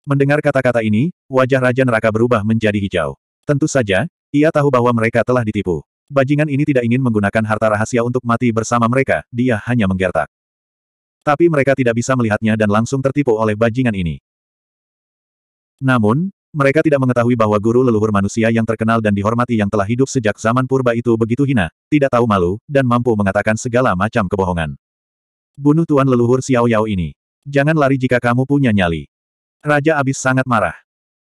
Speaker 1: Mendengar kata-kata ini, wajah Raja Neraka berubah menjadi hijau. Tentu saja, ia tahu bahwa mereka telah ditipu. Bajingan ini tidak ingin menggunakan harta rahasia untuk mati bersama mereka, dia hanya menggertak. Tapi mereka tidak bisa melihatnya dan langsung tertipu oleh bajingan ini. Namun, mereka tidak mengetahui bahwa guru leluhur manusia yang terkenal dan dihormati yang telah hidup sejak zaman purba itu begitu hina, tidak tahu malu, dan mampu mengatakan segala macam kebohongan. Bunuh tuan leluhur Xiao Yao ini. Jangan lari jika kamu punya nyali. Raja Abis sangat marah.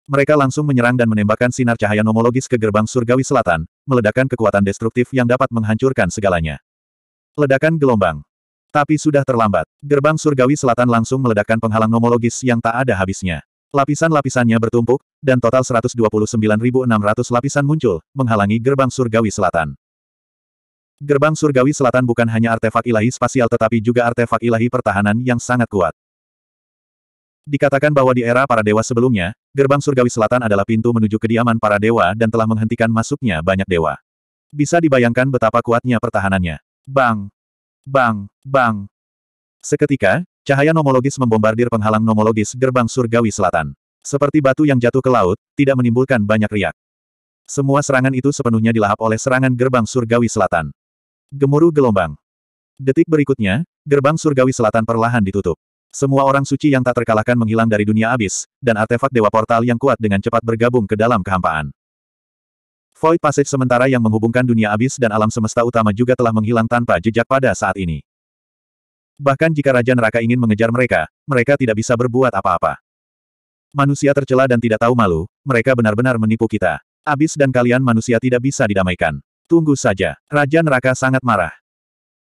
Speaker 1: Mereka langsung menyerang dan menembakkan sinar cahaya nomologis ke gerbang surgawi selatan, meledakkan kekuatan destruktif yang dapat menghancurkan segalanya. Ledakan gelombang. Tapi sudah terlambat. Gerbang surgawi selatan langsung meledakkan penghalang nomologis yang tak ada habisnya. Lapisan-lapisannya bertumpuk, dan total 129.600 lapisan muncul, menghalangi gerbang surgawi selatan. Gerbang surgawi selatan bukan hanya artefak ilahi spasial tetapi juga artefak ilahi pertahanan yang sangat kuat. Dikatakan bahwa di era para dewa sebelumnya, gerbang surgawi selatan adalah pintu menuju kediaman para dewa dan telah menghentikan masuknya banyak dewa. Bisa dibayangkan betapa kuatnya pertahanannya. Bang! Bang! Bang! Seketika, cahaya nomologis membombardir penghalang nomologis gerbang surgawi selatan. Seperti batu yang jatuh ke laut, tidak menimbulkan banyak riak. Semua serangan itu sepenuhnya dilahap oleh serangan gerbang surgawi selatan. Gemuruh gelombang. Detik berikutnya, gerbang surgawi selatan perlahan ditutup. Semua orang suci yang tak terkalahkan menghilang dari dunia abis, dan artefak Dewa Portal yang kuat dengan cepat bergabung ke dalam kehampaan. Void Passage sementara yang menghubungkan dunia abis dan alam semesta utama juga telah menghilang tanpa jejak pada saat ini. Bahkan jika Raja Neraka ingin mengejar mereka, mereka tidak bisa berbuat apa-apa. Manusia tercela dan tidak tahu malu, mereka benar-benar menipu kita. Abis dan kalian manusia tidak bisa didamaikan. Tunggu saja. Raja Neraka sangat marah.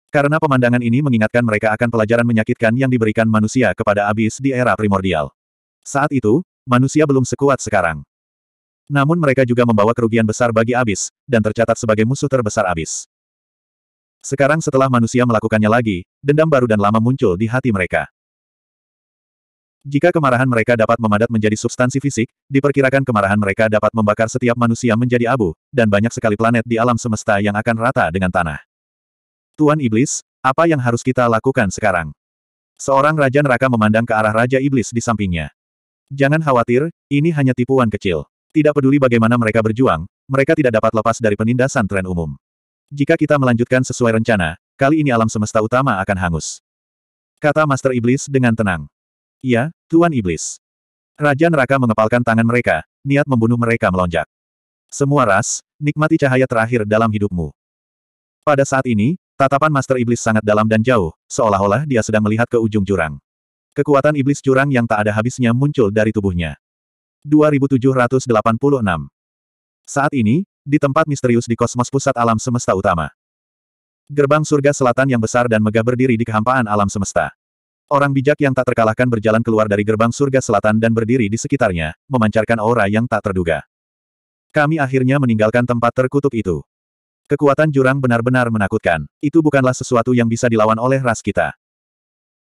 Speaker 1: Karena pemandangan ini mengingatkan mereka akan pelajaran menyakitkan yang diberikan manusia kepada abis di era primordial. Saat itu, manusia belum sekuat sekarang. Namun mereka juga membawa kerugian besar bagi abis, dan tercatat sebagai musuh terbesar abis. Sekarang setelah manusia melakukannya lagi, dendam baru dan lama muncul di hati mereka. Jika kemarahan mereka dapat memadat menjadi substansi fisik, diperkirakan kemarahan mereka dapat membakar setiap manusia menjadi abu, dan banyak sekali planet di alam semesta yang akan rata dengan tanah. Tuan Iblis, apa yang harus kita lakukan sekarang? Seorang Raja Neraka memandang ke arah Raja Iblis di sampingnya. Jangan khawatir, ini hanya tipuan kecil. Tidak peduli bagaimana mereka berjuang, mereka tidak dapat lepas dari penindasan tren umum. Jika kita melanjutkan sesuai rencana, kali ini alam semesta utama akan hangus. Kata Master Iblis dengan tenang. Ya, Tuan Iblis. Raja Neraka mengepalkan tangan mereka, niat membunuh mereka melonjak. Semua ras, nikmati cahaya terakhir dalam hidupmu. Pada saat ini, Tatapan Master Iblis sangat dalam dan jauh, seolah-olah dia sedang melihat ke ujung jurang. Kekuatan Iblis jurang yang tak ada habisnya muncul dari tubuhnya. 2786 Saat ini, di tempat misterius di kosmos pusat alam semesta utama. Gerbang surga selatan yang besar dan megah berdiri di kehampaan alam semesta. Orang bijak yang tak terkalahkan berjalan keluar dari gerbang surga selatan dan berdiri di sekitarnya, memancarkan aura yang tak terduga. Kami akhirnya meninggalkan tempat terkutuk itu. Kekuatan jurang benar-benar menakutkan. Itu bukanlah sesuatu yang bisa dilawan oleh ras kita.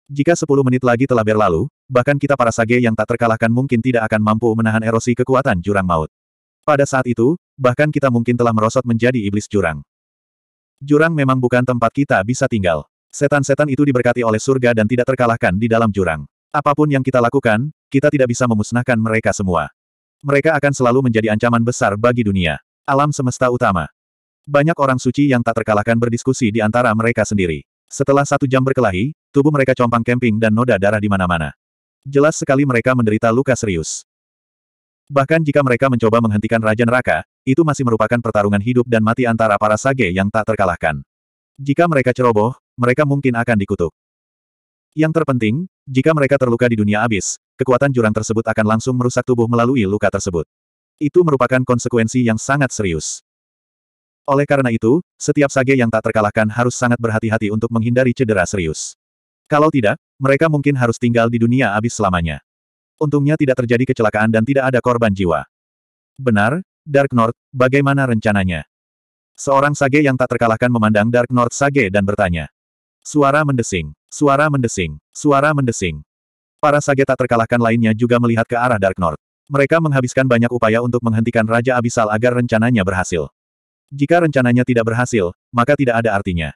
Speaker 1: Jika 10 menit lagi telah berlalu, bahkan kita para sage yang tak terkalahkan mungkin tidak akan mampu menahan erosi kekuatan jurang maut. Pada saat itu, bahkan kita mungkin telah merosot menjadi iblis jurang. Jurang memang bukan tempat kita bisa tinggal. Setan-setan itu diberkati oleh surga dan tidak terkalahkan di dalam jurang. Apapun yang kita lakukan, kita tidak bisa memusnahkan mereka semua. Mereka akan selalu menjadi ancaman besar bagi dunia. Alam semesta utama. Banyak orang suci yang tak terkalahkan berdiskusi di antara mereka sendiri. Setelah satu jam berkelahi, tubuh mereka compang kemping dan noda darah di mana-mana. Jelas sekali mereka menderita luka serius. Bahkan jika mereka mencoba menghentikan Raja Neraka, itu masih merupakan pertarungan hidup dan mati antara para sage yang tak terkalahkan. Jika mereka ceroboh, mereka mungkin akan dikutuk. Yang terpenting, jika mereka terluka di dunia abis, kekuatan jurang tersebut akan langsung merusak tubuh melalui luka tersebut. Itu merupakan konsekuensi yang sangat serius. Oleh karena itu, setiap sage yang tak terkalahkan harus sangat berhati-hati untuk menghindari cedera serius. Kalau tidak, mereka mungkin harus tinggal di dunia abis selamanya. Untungnya tidak terjadi kecelakaan dan tidak ada korban jiwa. Benar, Dark North, bagaimana rencananya? Seorang sage yang tak terkalahkan memandang Dark North sage dan bertanya. Suara mendesing, suara mendesing, suara mendesing. Para sage tak terkalahkan lainnya juga melihat ke arah Dark North. Mereka menghabiskan banyak upaya untuk menghentikan Raja Abisal agar rencananya berhasil. Jika rencananya tidak berhasil, maka tidak ada artinya.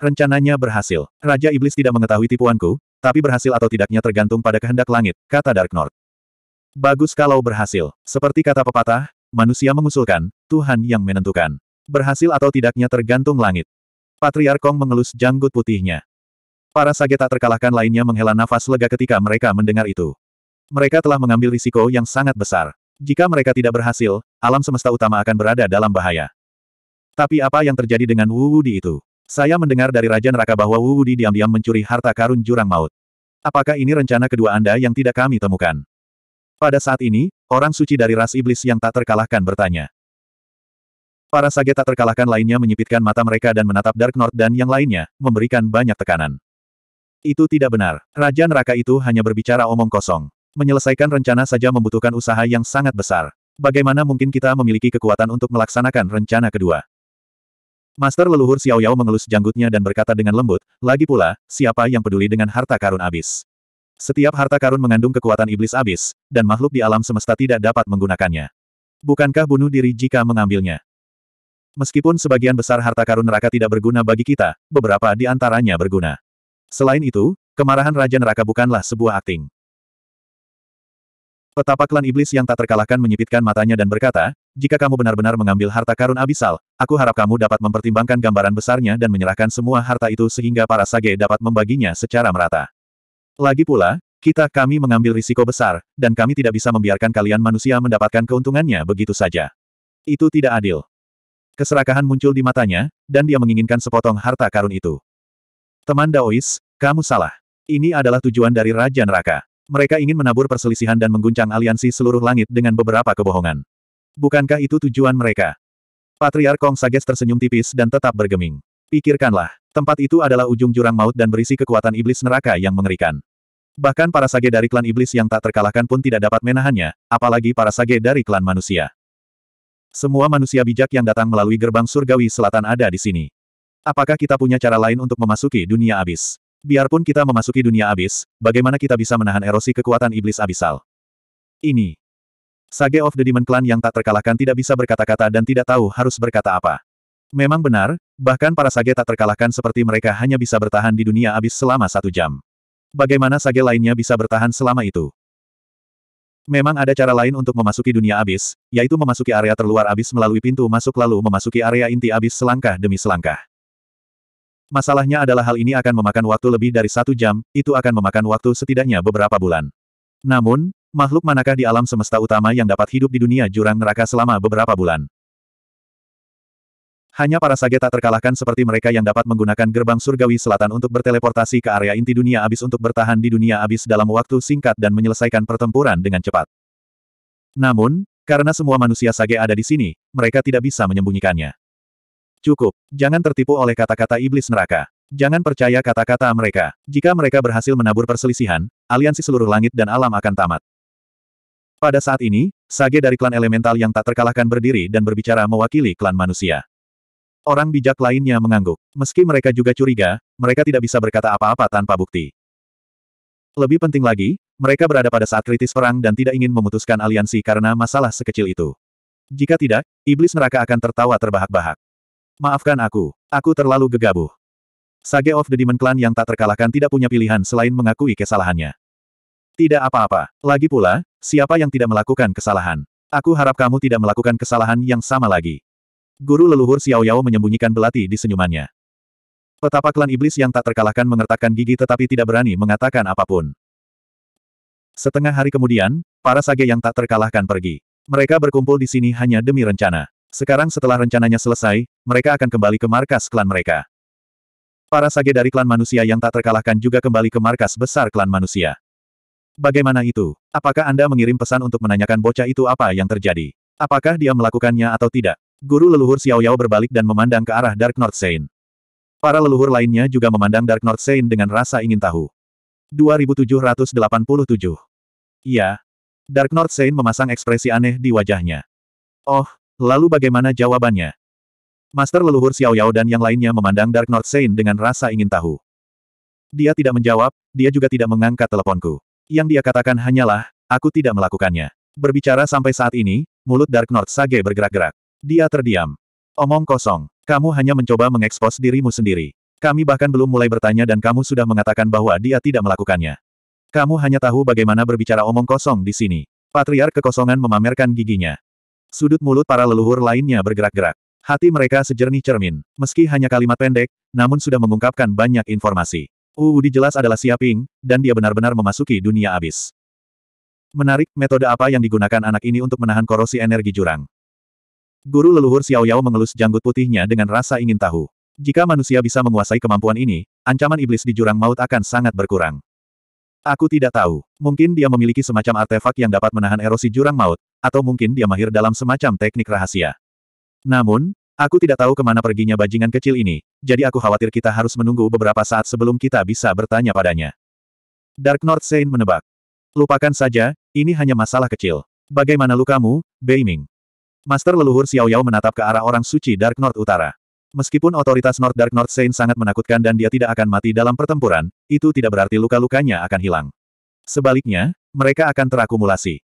Speaker 1: Rencananya berhasil. Raja Iblis tidak mengetahui tipuanku, tapi berhasil atau tidaknya tergantung pada kehendak langit, kata Dark North. Bagus kalau berhasil. Seperti kata pepatah, manusia mengusulkan, Tuhan yang menentukan. Berhasil atau tidaknya tergantung langit. Patriark Kong mengelus janggut putihnya. Para sage tak terkalahkan lainnya menghela nafas lega ketika mereka mendengar itu. Mereka telah mengambil risiko yang sangat besar. Jika mereka tidak berhasil, alam semesta utama akan berada dalam bahaya. Tapi apa yang terjadi dengan Wu Wudi itu? Saya mendengar dari Raja Neraka bahwa Wu Wudi diam-diam mencuri harta karun jurang maut. Apakah ini rencana kedua Anda yang tidak kami temukan? Pada saat ini, orang suci dari ras iblis yang tak terkalahkan bertanya. Para sage tak terkalahkan lainnya menyipitkan mata mereka dan menatap Dark North dan yang lainnya, memberikan banyak tekanan. Itu tidak benar. Raja Neraka itu hanya berbicara omong kosong. Menyelesaikan rencana saja membutuhkan usaha yang sangat besar. Bagaimana mungkin kita memiliki kekuatan untuk melaksanakan rencana kedua? Master leluhur Xiao Yao mengelus janggutnya dan berkata dengan lembut, lagi pula, siapa yang peduli dengan harta karun abis? Setiap harta karun mengandung kekuatan iblis abis, dan makhluk di alam semesta tidak dapat menggunakannya. Bukankah bunuh diri jika mengambilnya? Meskipun sebagian besar harta karun neraka tidak berguna bagi kita, beberapa di antaranya berguna. Selain itu, kemarahan Raja Neraka bukanlah sebuah akting. Petapa klan iblis yang tak terkalahkan menyipitkan matanya dan berkata, jika kamu benar-benar mengambil harta karun abisal, aku harap kamu dapat mempertimbangkan gambaran besarnya dan menyerahkan semua harta itu sehingga para sage dapat membaginya secara merata. Lagi pula, kita kami mengambil risiko besar, dan kami tidak bisa membiarkan kalian manusia mendapatkan keuntungannya begitu saja. Itu tidak adil. Keserakahan muncul di matanya, dan dia menginginkan sepotong harta karun itu. Teman Daois, kamu salah. Ini adalah tujuan dari Raja Neraka. Mereka ingin menabur perselisihan dan mengguncang aliansi seluruh langit dengan beberapa kebohongan. Bukankah itu tujuan mereka? Patriark Kong Sages tersenyum tipis dan tetap bergeming. Pikirkanlah, tempat itu adalah ujung jurang maut dan berisi kekuatan iblis neraka yang mengerikan. Bahkan para sage dari klan iblis yang tak terkalahkan pun tidak dapat menahannya, apalagi para sage dari klan manusia. Semua manusia bijak yang datang melalui gerbang surgawi selatan ada di sini. Apakah kita punya cara lain untuk memasuki dunia abis? Biarpun kita memasuki dunia abis, bagaimana kita bisa menahan erosi kekuatan iblis abisal? Ini, Sage of the Demon Clan yang tak terkalahkan tidak bisa berkata-kata dan tidak tahu harus berkata apa. Memang benar, bahkan para sage tak terkalahkan seperti mereka hanya bisa bertahan di dunia abis selama satu jam. Bagaimana sage lainnya bisa bertahan selama itu? Memang ada cara lain untuk memasuki dunia abis, yaitu memasuki area terluar abis melalui pintu masuk lalu memasuki area inti abis selangkah demi selangkah. Masalahnya adalah hal ini akan memakan waktu lebih dari satu jam, itu akan memakan waktu setidaknya beberapa bulan. Namun, Makhluk manakah di alam semesta utama yang dapat hidup di dunia jurang neraka selama beberapa bulan? Hanya para sage tak terkalahkan seperti mereka yang dapat menggunakan gerbang surgawi selatan untuk berteleportasi ke area inti dunia abis untuk bertahan di dunia abis dalam waktu singkat dan menyelesaikan pertempuran dengan cepat. Namun, karena semua manusia sage ada di sini, mereka tidak bisa menyembunyikannya. Cukup, jangan tertipu oleh kata-kata iblis neraka. Jangan percaya kata-kata mereka. Jika mereka berhasil menabur perselisihan, aliansi seluruh langit dan alam akan tamat. Pada saat ini, sage dari klan elemental yang tak terkalahkan berdiri dan berbicara mewakili klan manusia. Orang bijak lainnya mengangguk. Meski mereka juga curiga, mereka tidak bisa berkata apa-apa tanpa bukti. Lebih penting lagi, mereka berada pada saat kritis perang dan tidak ingin memutuskan aliansi karena masalah sekecil itu. Jika tidak, iblis neraka akan tertawa terbahak-bahak. Maafkan aku, aku terlalu gegabah. Sage of the Demon Clan yang tak terkalahkan tidak punya pilihan selain mengakui kesalahannya. Tidak apa-apa. Lagi pula, siapa yang tidak melakukan kesalahan? Aku harap kamu tidak melakukan kesalahan yang sama lagi. Guru leluhur Xiao Yao menyembunyikan belati di senyumannya. Petapa klan iblis yang tak terkalahkan mengertakkan gigi tetapi tidak berani mengatakan apapun. Setengah hari kemudian, para sage yang tak terkalahkan pergi. Mereka berkumpul di sini hanya demi rencana. Sekarang setelah rencananya selesai, mereka akan kembali ke markas klan mereka. Para sage dari klan manusia yang tak terkalahkan juga kembali ke markas besar klan manusia. Bagaimana itu? Apakah Anda mengirim pesan untuk menanyakan bocah itu apa yang terjadi? Apakah dia melakukannya atau tidak? Guru leluhur Xiao Yao berbalik dan memandang ke arah Dark North Saint. Para leluhur lainnya juga memandang Dark North Saint dengan rasa ingin tahu. 2787 Iya. Dark North Saint memasang ekspresi aneh di wajahnya. Oh, lalu bagaimana jawabannya? Master leluhur Xiao Yao dan yang lainnya memandang Dark North Saint dengan rasa ingin tahu. Dia tidak menjawab, dia juga tidak mengangkat teleponku. Yang dia katakan hanyalah, aku tidak melakukannya. Berbicara sampai saat ini, mulut Dark North Sage bergerak-gerak. Dia terdiam. Omong kosong. Kamu hanya mencoba mengekspos dirimu sendiri. Kami bahkan belum mulai bertanya dan kamu sudah mengatakan bahwa dia tidak melakukannya. Kamu hanya tahu bagaimana berbicara omong kosong di sini. Patriark kekosongan memamerkan giginya. Sudut mulut para leluhur lainnya bergerak-gerak. Hati mereka sejernih cermin. Meski hanya kalimat pendek, namun sudah mengungkapkan banyak informasi. Uudi jelas adalah Siaping, dan dia benar-benar memasuki dunia abis. Menarik, metode apa yang digunakan anak ini untuk menahan korosi energi jurang? Guru leluhur Xiao Yao mengelus janggut putihnya dengan rasa ingin tahu. Jika manusia bisa menguasai kemampuan ini, ancaman iblis di jurang maut akan sangat berkurang. Aku tidak tahu. Mungkin dia memiliki semacam artefak yang dapat menahan erosi jurang maut, atau mungkin dia mahir dalam semacam teknik rahasia. Namun, Aku tidak tahu kemana perginya bajingan kecil ini, jadi aku khawatir kita harus menunggu beberapa saat sebelum kita bisa bertanya padanya. Dark North Saint menebak. Lupakan saja, ini hanya masalah kecil. Bagaimana lukamu, Beiming? Master leluhur Xiao Yao menatap ke arah orang suci Dark North Utara. Meskipun otoritas North Dark North Saint sangat menakutkan dan dia tidak akan mati dalam pertempuran, itu tidak berarti luka-lukanya akan hilang. Sebaliknya, mereka akan terakumulasi.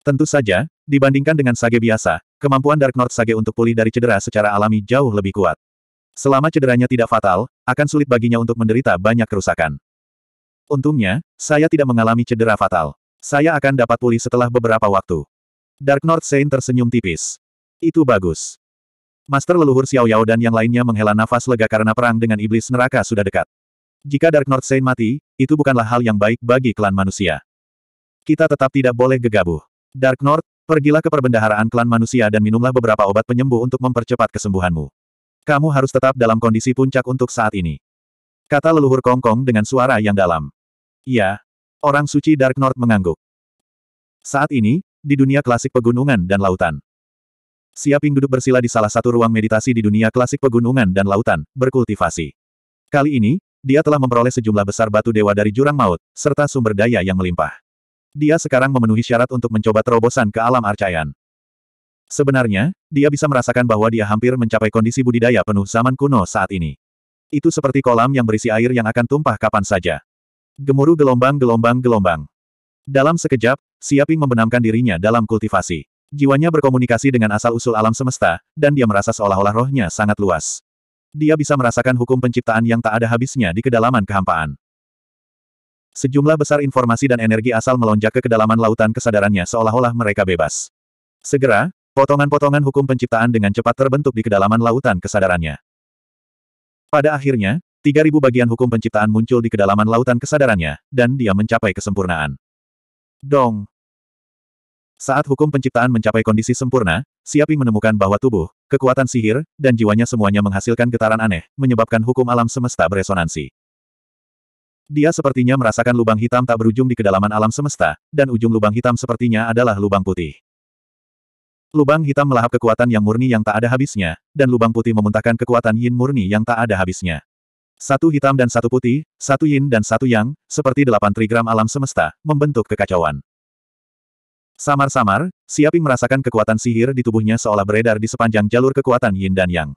Speaker 1: Tentu saja, dibandingkan dengan sage biasa, Kemampuan Dark North Sage untuk pulih dari cedera secara alami jauh lebih kuat. Selama cederanya tidak fatal, akan sulit baginya untuk menderita banyak kerusakan. Untungnya, saya tidak mengalami cedera fatal. Saya akan dapat pulih setelah beberapa waktu. Dark North Saint tersenyum tipis. Itu bagus. Master leluhur Xiao Yao dan yang lainnya menghela nafas lega karena perang dengan iblis neraka sudah dekat. Jika Dark North Saint mati, itu bukanlah hal yang baik bagi klan manusia. Kita tetap tidak boleh gegabah. Dark North, Pergilah ke perbendaharaan klan manusia dan minumlah beberapa obat penyembuh untuk mempercepat kesembuhanmu. Kamu harus tetap dalam kondisi puncak untuk saat ini. Kata leluhur Kongkong -kong dengan suara yang dalam. Iya. Orang suci Dark North mengangguk. Saat ini, di dunia klasik pegunungan dan lautan. Siaping duduk bersila di salah satu ruang meditasi di dunia klasik pegunungan dan lautan, berkultivasi. Kali ini, dia telah memperoleh sejumlah besar batu dewa dari jurang maut, serta sumber daya yang melimpah. Dia sekarang memenuhi syarat untuk mencoba terobosan ke alam arcayan. Sebenarnya, dia bisa merasakan bahwa dia hampir mencapai kondisi budidaya penuh zaman kuno saat ini. Itu seperti kolam yang berisi air yang akan tumpah kapan saja. Gemuruh gelombang-gelombang-gelombang. Dalam sekejap, Siaping membenamkan dirinya dalam kultivasi. Jiwanya berkomunikasi dengan asal-usul alam semesta, dan dia merasa seolah-olah rohnya sangat luas. Dia bisa merasakan hukum penciptaan yang tak ada habisnya di kedalaman kehampaan. Sejumlah besar informasi dan energi asal melonjak ke kedalaman lautan kesadarannya seolah-olah mereka bebas. Segera, potongan-potongan hukum penciptaan dengan cepat terbentuk di kedalaman lautan kesadarannya. Pada akhirnya, 3000 bagian hukum penciptaan muncul di kedalaman lautan kesadarannya, dan dia mencapai kesempurnaan. Dong! Saat hukum penciptaan mencapai kondisi sempurna, Siaping menemukan bahwa tubuh, kekuatan sihir, dan jiwanya semuanya menghasilkan getaran aneh, menyebabkan hukum alam semesta beresonansi. Dia sepertinya merasakan lubang hitam tak berujung di kedalaman alam semesta, dan ujung lubang hitam sepertinya adalah lubang putih. Lubang hitam melahap kekuatan yang murni yang tak ada habisnya, dan lubang putih memuntahkan kekuatan yin murni yang tak ada habisnya. Satu hitam dan satu putih, satu yin dan satu yang, seperti delapan trigram alam semesta, membentuk kekacauan. Samar-samar, Siaping merasakan kekuatan sihir di tubuhnya seolah beredar di sepanjang jalur kekuatan yin dan yang.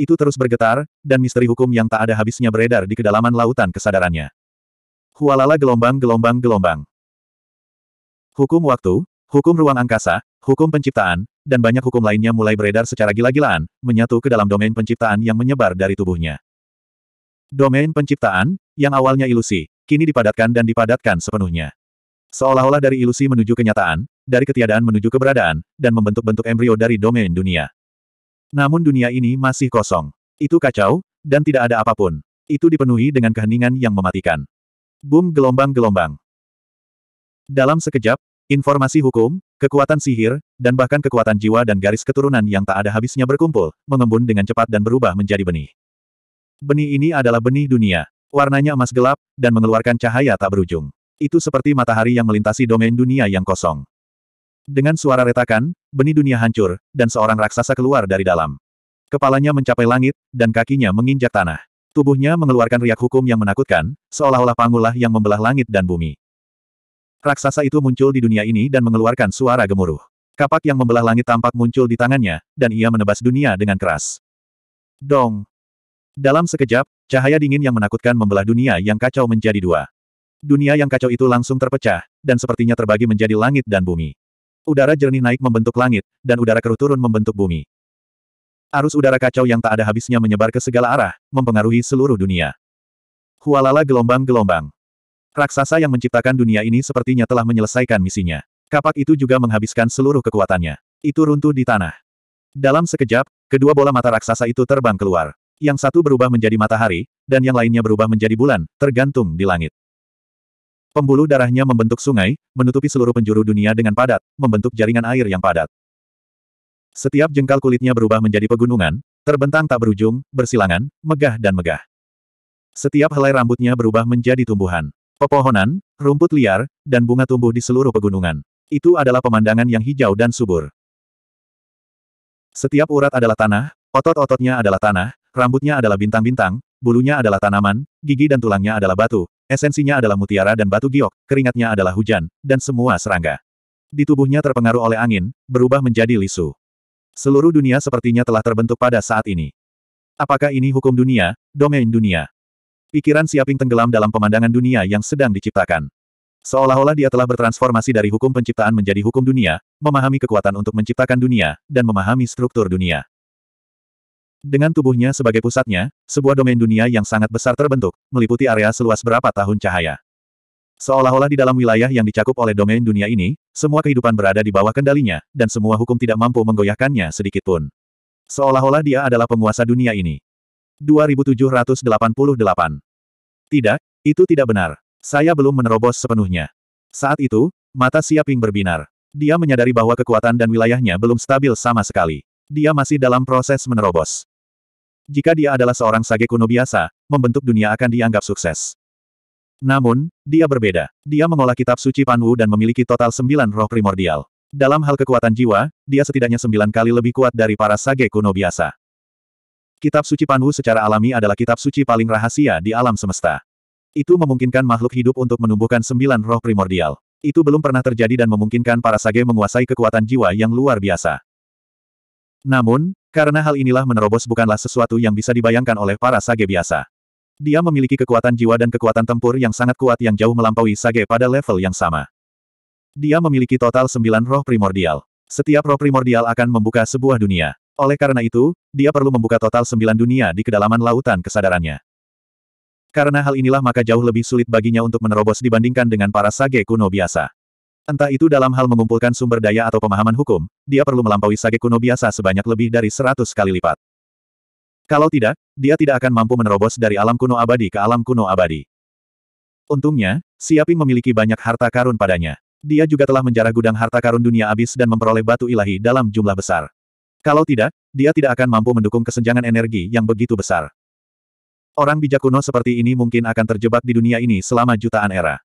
Speaker 1: Itu terus bergetar, dan misteri hukum yang tak ada habisnya beredar di kedalaman lautan kesadarannya. Hualala gelombang-gelombang-gelombang. Hukum waktu, hukum ruang angkasa, hukum penciptaan, dan banyak hukum lainnya mulai beredar secara gila-gilaan, menyatu ke dalam domain penciptaan yang menyebar dari tubuhnya. Domain penciptaan, yang awalnya ilusi, kini dipadatkan dan dipadatkan sepenuhnya. Seolah-olah dari ilusi menuju kenyataan, dari ketiadaan menuju keberadaan, dan membentuk bentuk embrio dari domain dunia. Namun dunia ini masih kosong. Itu kacau, dan tidak ada apapun. Itu dipenuhi dengan keheningan yang mematikan. Boom gelombang-gelombang. Dalam sekejap, informasi hukum, kekuatan sihir, dan bahkan kekuatan jiwa dan garis keturunan yang tak ada habisnya berkumpul, mengembun dengan cepat dan berubah menjadi benih. Benih ini adalah benih dunia. Warnanya emas gelap, dan mengeluarkan cahaya tak berujung. Itu seperti matahari yang melintasi domain dunia yang kosong. Dengan suara retakan, benih dunia hancur, dan seorang raksasa keluar dari dalam. Kepalanya mencapai langit, dan kakinya menginjak tanah. Tubuhnya mengeluarkan riak hukum yang menakutkan, seolah-olah pangulah yang membelah langit dan bumi. Raksasa itu muncul di dunia ini dan mengeluarkan suara gemuruh. Kapak yang membelah langit tampak muncul di tangannya, dan ia menebas dunia dengan keras. Dong! Dalam sekejap, cahaya dingin yang menakutkan membelah dunia yang kacau menjadi dua. Dunia yang kacau itu langsung terpecah, dan sepertinya terbagi menjadi langit dan bumi. Udara jernih naik membentuk langit, dan udara keruh turun membentuk bumi. Arus udara kacau yang tak ada habisnya menyebar ke segala arah, mempengaruhi seluruh dunia. Hualala gelombang-gelombang. Raksasa yang menciptakan dunia ini sepertinya telah menyelesaikan misinya. Kapak itu juga menghabiskan seluruh kekuatannya. Itu runtuh di tanah. Dalam sekejap, kedua bola mata raksasa itu terbang keluar. Yang satu berubah menjadi matahari, dan yang lainnya berubah menjadi bulan, tergantung di langit. Pembuluh darahnya membentuk sungai, menutupi seluruh penjuru dunia dengan padat, membentuk jaringan air yang padat. Setiap jengkal kulitnya berubah menjadi pegunungan, terbentang tak berujung, bersilangan, megah dan megah. Setiap helai rambutnya berubah menjadi tumbuhan. Pepohonan, rumput liar, dan bunga tumbuh di seluruh pegunungan. Itu adalah pemandangan yang hijau dan subur. Setiap urat adalah tanah, otot-ototnya adalah tanah, rambutnya adalah bintang-bintang, bulunya adalah tanaman, gigi dan tulangnya adalah batu, esensinya adalah mutiara dan batu giok, keringatnya adalah hujan, dan semua serangga. Di tubuhnya terpengaruh oleh angin, berubah menjadi lisu. Seluruh dunia sepertinya telah terbentuk pada saat ini. Apakah ini hukum dunia, domain dunia? Pikiran Siaping tenggelam dalam pemandangan dunia yang sedang diciptakan. Seolah-olah dia telah bertransformasi dari hukum penciptaan menjadi hukum dunia, memahami kekuatan untuk menciptakan dunia, dan memahami struktur dunia. Dengan tubuhnya sebagai pusatnya, sebuah domain dunia yang sangat besar terbentuk, meliputi area seluas berapa tahun cahaya. Seolah-olah di dalam wilayah yang dicakup oleh domain dunia ini, semua kehidupan berada di bawah kendalinya, dan semua hukum tidak mampu menggoyahkannya sedikitpun. Seolah-olah dia adalah penguasa dunia ini. 2788. Tidak, itu tidak benar. Saya belum menerobos sepenuhnya. Saat itu, mata Siaping berbinar. Dia menyadari bahwa kekuatan dan wilayahnya belum stabil sama sekali. Dia masih dalam proses menerobos. Jika dia adalah seorang sage kuno biasa, membentuk dunia akan dianggap sukses. Namun, dia berbeda. Dia mengolah kitab suci Panwu dan memiliki total sembilan roh primordial. Dalam hal kekuatan jiwa, dia setidaknya sembilan kali lebih kuat dari para sage kuno biasa. Kitab suci Panwu secara alami adalah kitab suci paling rahasia di alam semesta. Itu memungkinkan makhluk hidup untuk menumbuhkan sembilan roh primordial. Itu belum pernah terjadi dan memungkinkan para sage menguasai kekuatan jiwa yang luar biasa. Namun, karena hal inilah menerobos bukanlah sesuatu yang bisa dibayangkan oleh para sage biasa. Dia memiliki kekuatan jiwa dan kekuatan tempur yang sangat kuat yang jauh melampaui Sage pada level yang sama. Dia memiliki total sembilan roh primordial. Setiap roh primordial akan membuka sebuah dunia. Oleh karena itu, dia perlu membuka total sembilan dunia di kedalaman lautan kesadarannya. Karena hal inilah maka jauh lebih sulit baginya untuk menerobos dibandingkan dengan para Sage kuno biasa. Entah itu dalam hal mengumpulkan sumber daya atau pemahaman hukum, dia perlu melampaui Sage kuno biasa sebanyak lebih dari seratus kali lipat. Kalau tidak, dia tidak akan mampu menerobos dari alam kuno abadi ke alam kuno abadi. Untungnya, Siaping memiliki banyak harta karun padanya. Dia juga telah menjarah gudang harta karun dunia abis dan memperoleh batu ilahi dalam jumlah besar. Kalau tidak, dia tidak akan mampu mendukung kesenjangan energi yang begitu besar. Orang bijak kuno seperti ini mungkin akan terjebak di dunia ini selama jutaan era.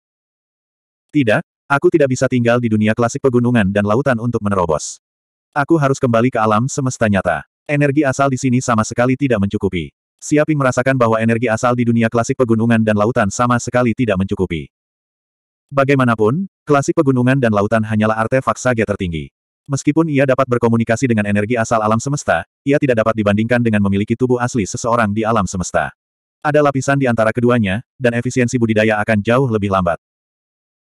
Speaker 1: Tidak, aku tidak bisa tinggal di dunia klasik pegunungan dan lautan untuk menerobos. Aku harus kembali ke alam semesta nyata. Energi asal di sini sama sekali tidak mencukupi. Siaping merasakan bahwa energi asal di dunia klasik pegunungan dan lautan sama sekali tidak mencukupi. Bagaimanapun, klasik pegunungan dan lautan hanyalah artefak saga tertinggi. Meskipun ia dapat berkomunikasi dengan energi asal alam semesta, ia tidak dapat dibandingkan dengan memiliki tubuh asli seseorang di alam semesta. Ada lapisan di antara keduanya, dan efisiensi budidaya akan jauh lebih lambat.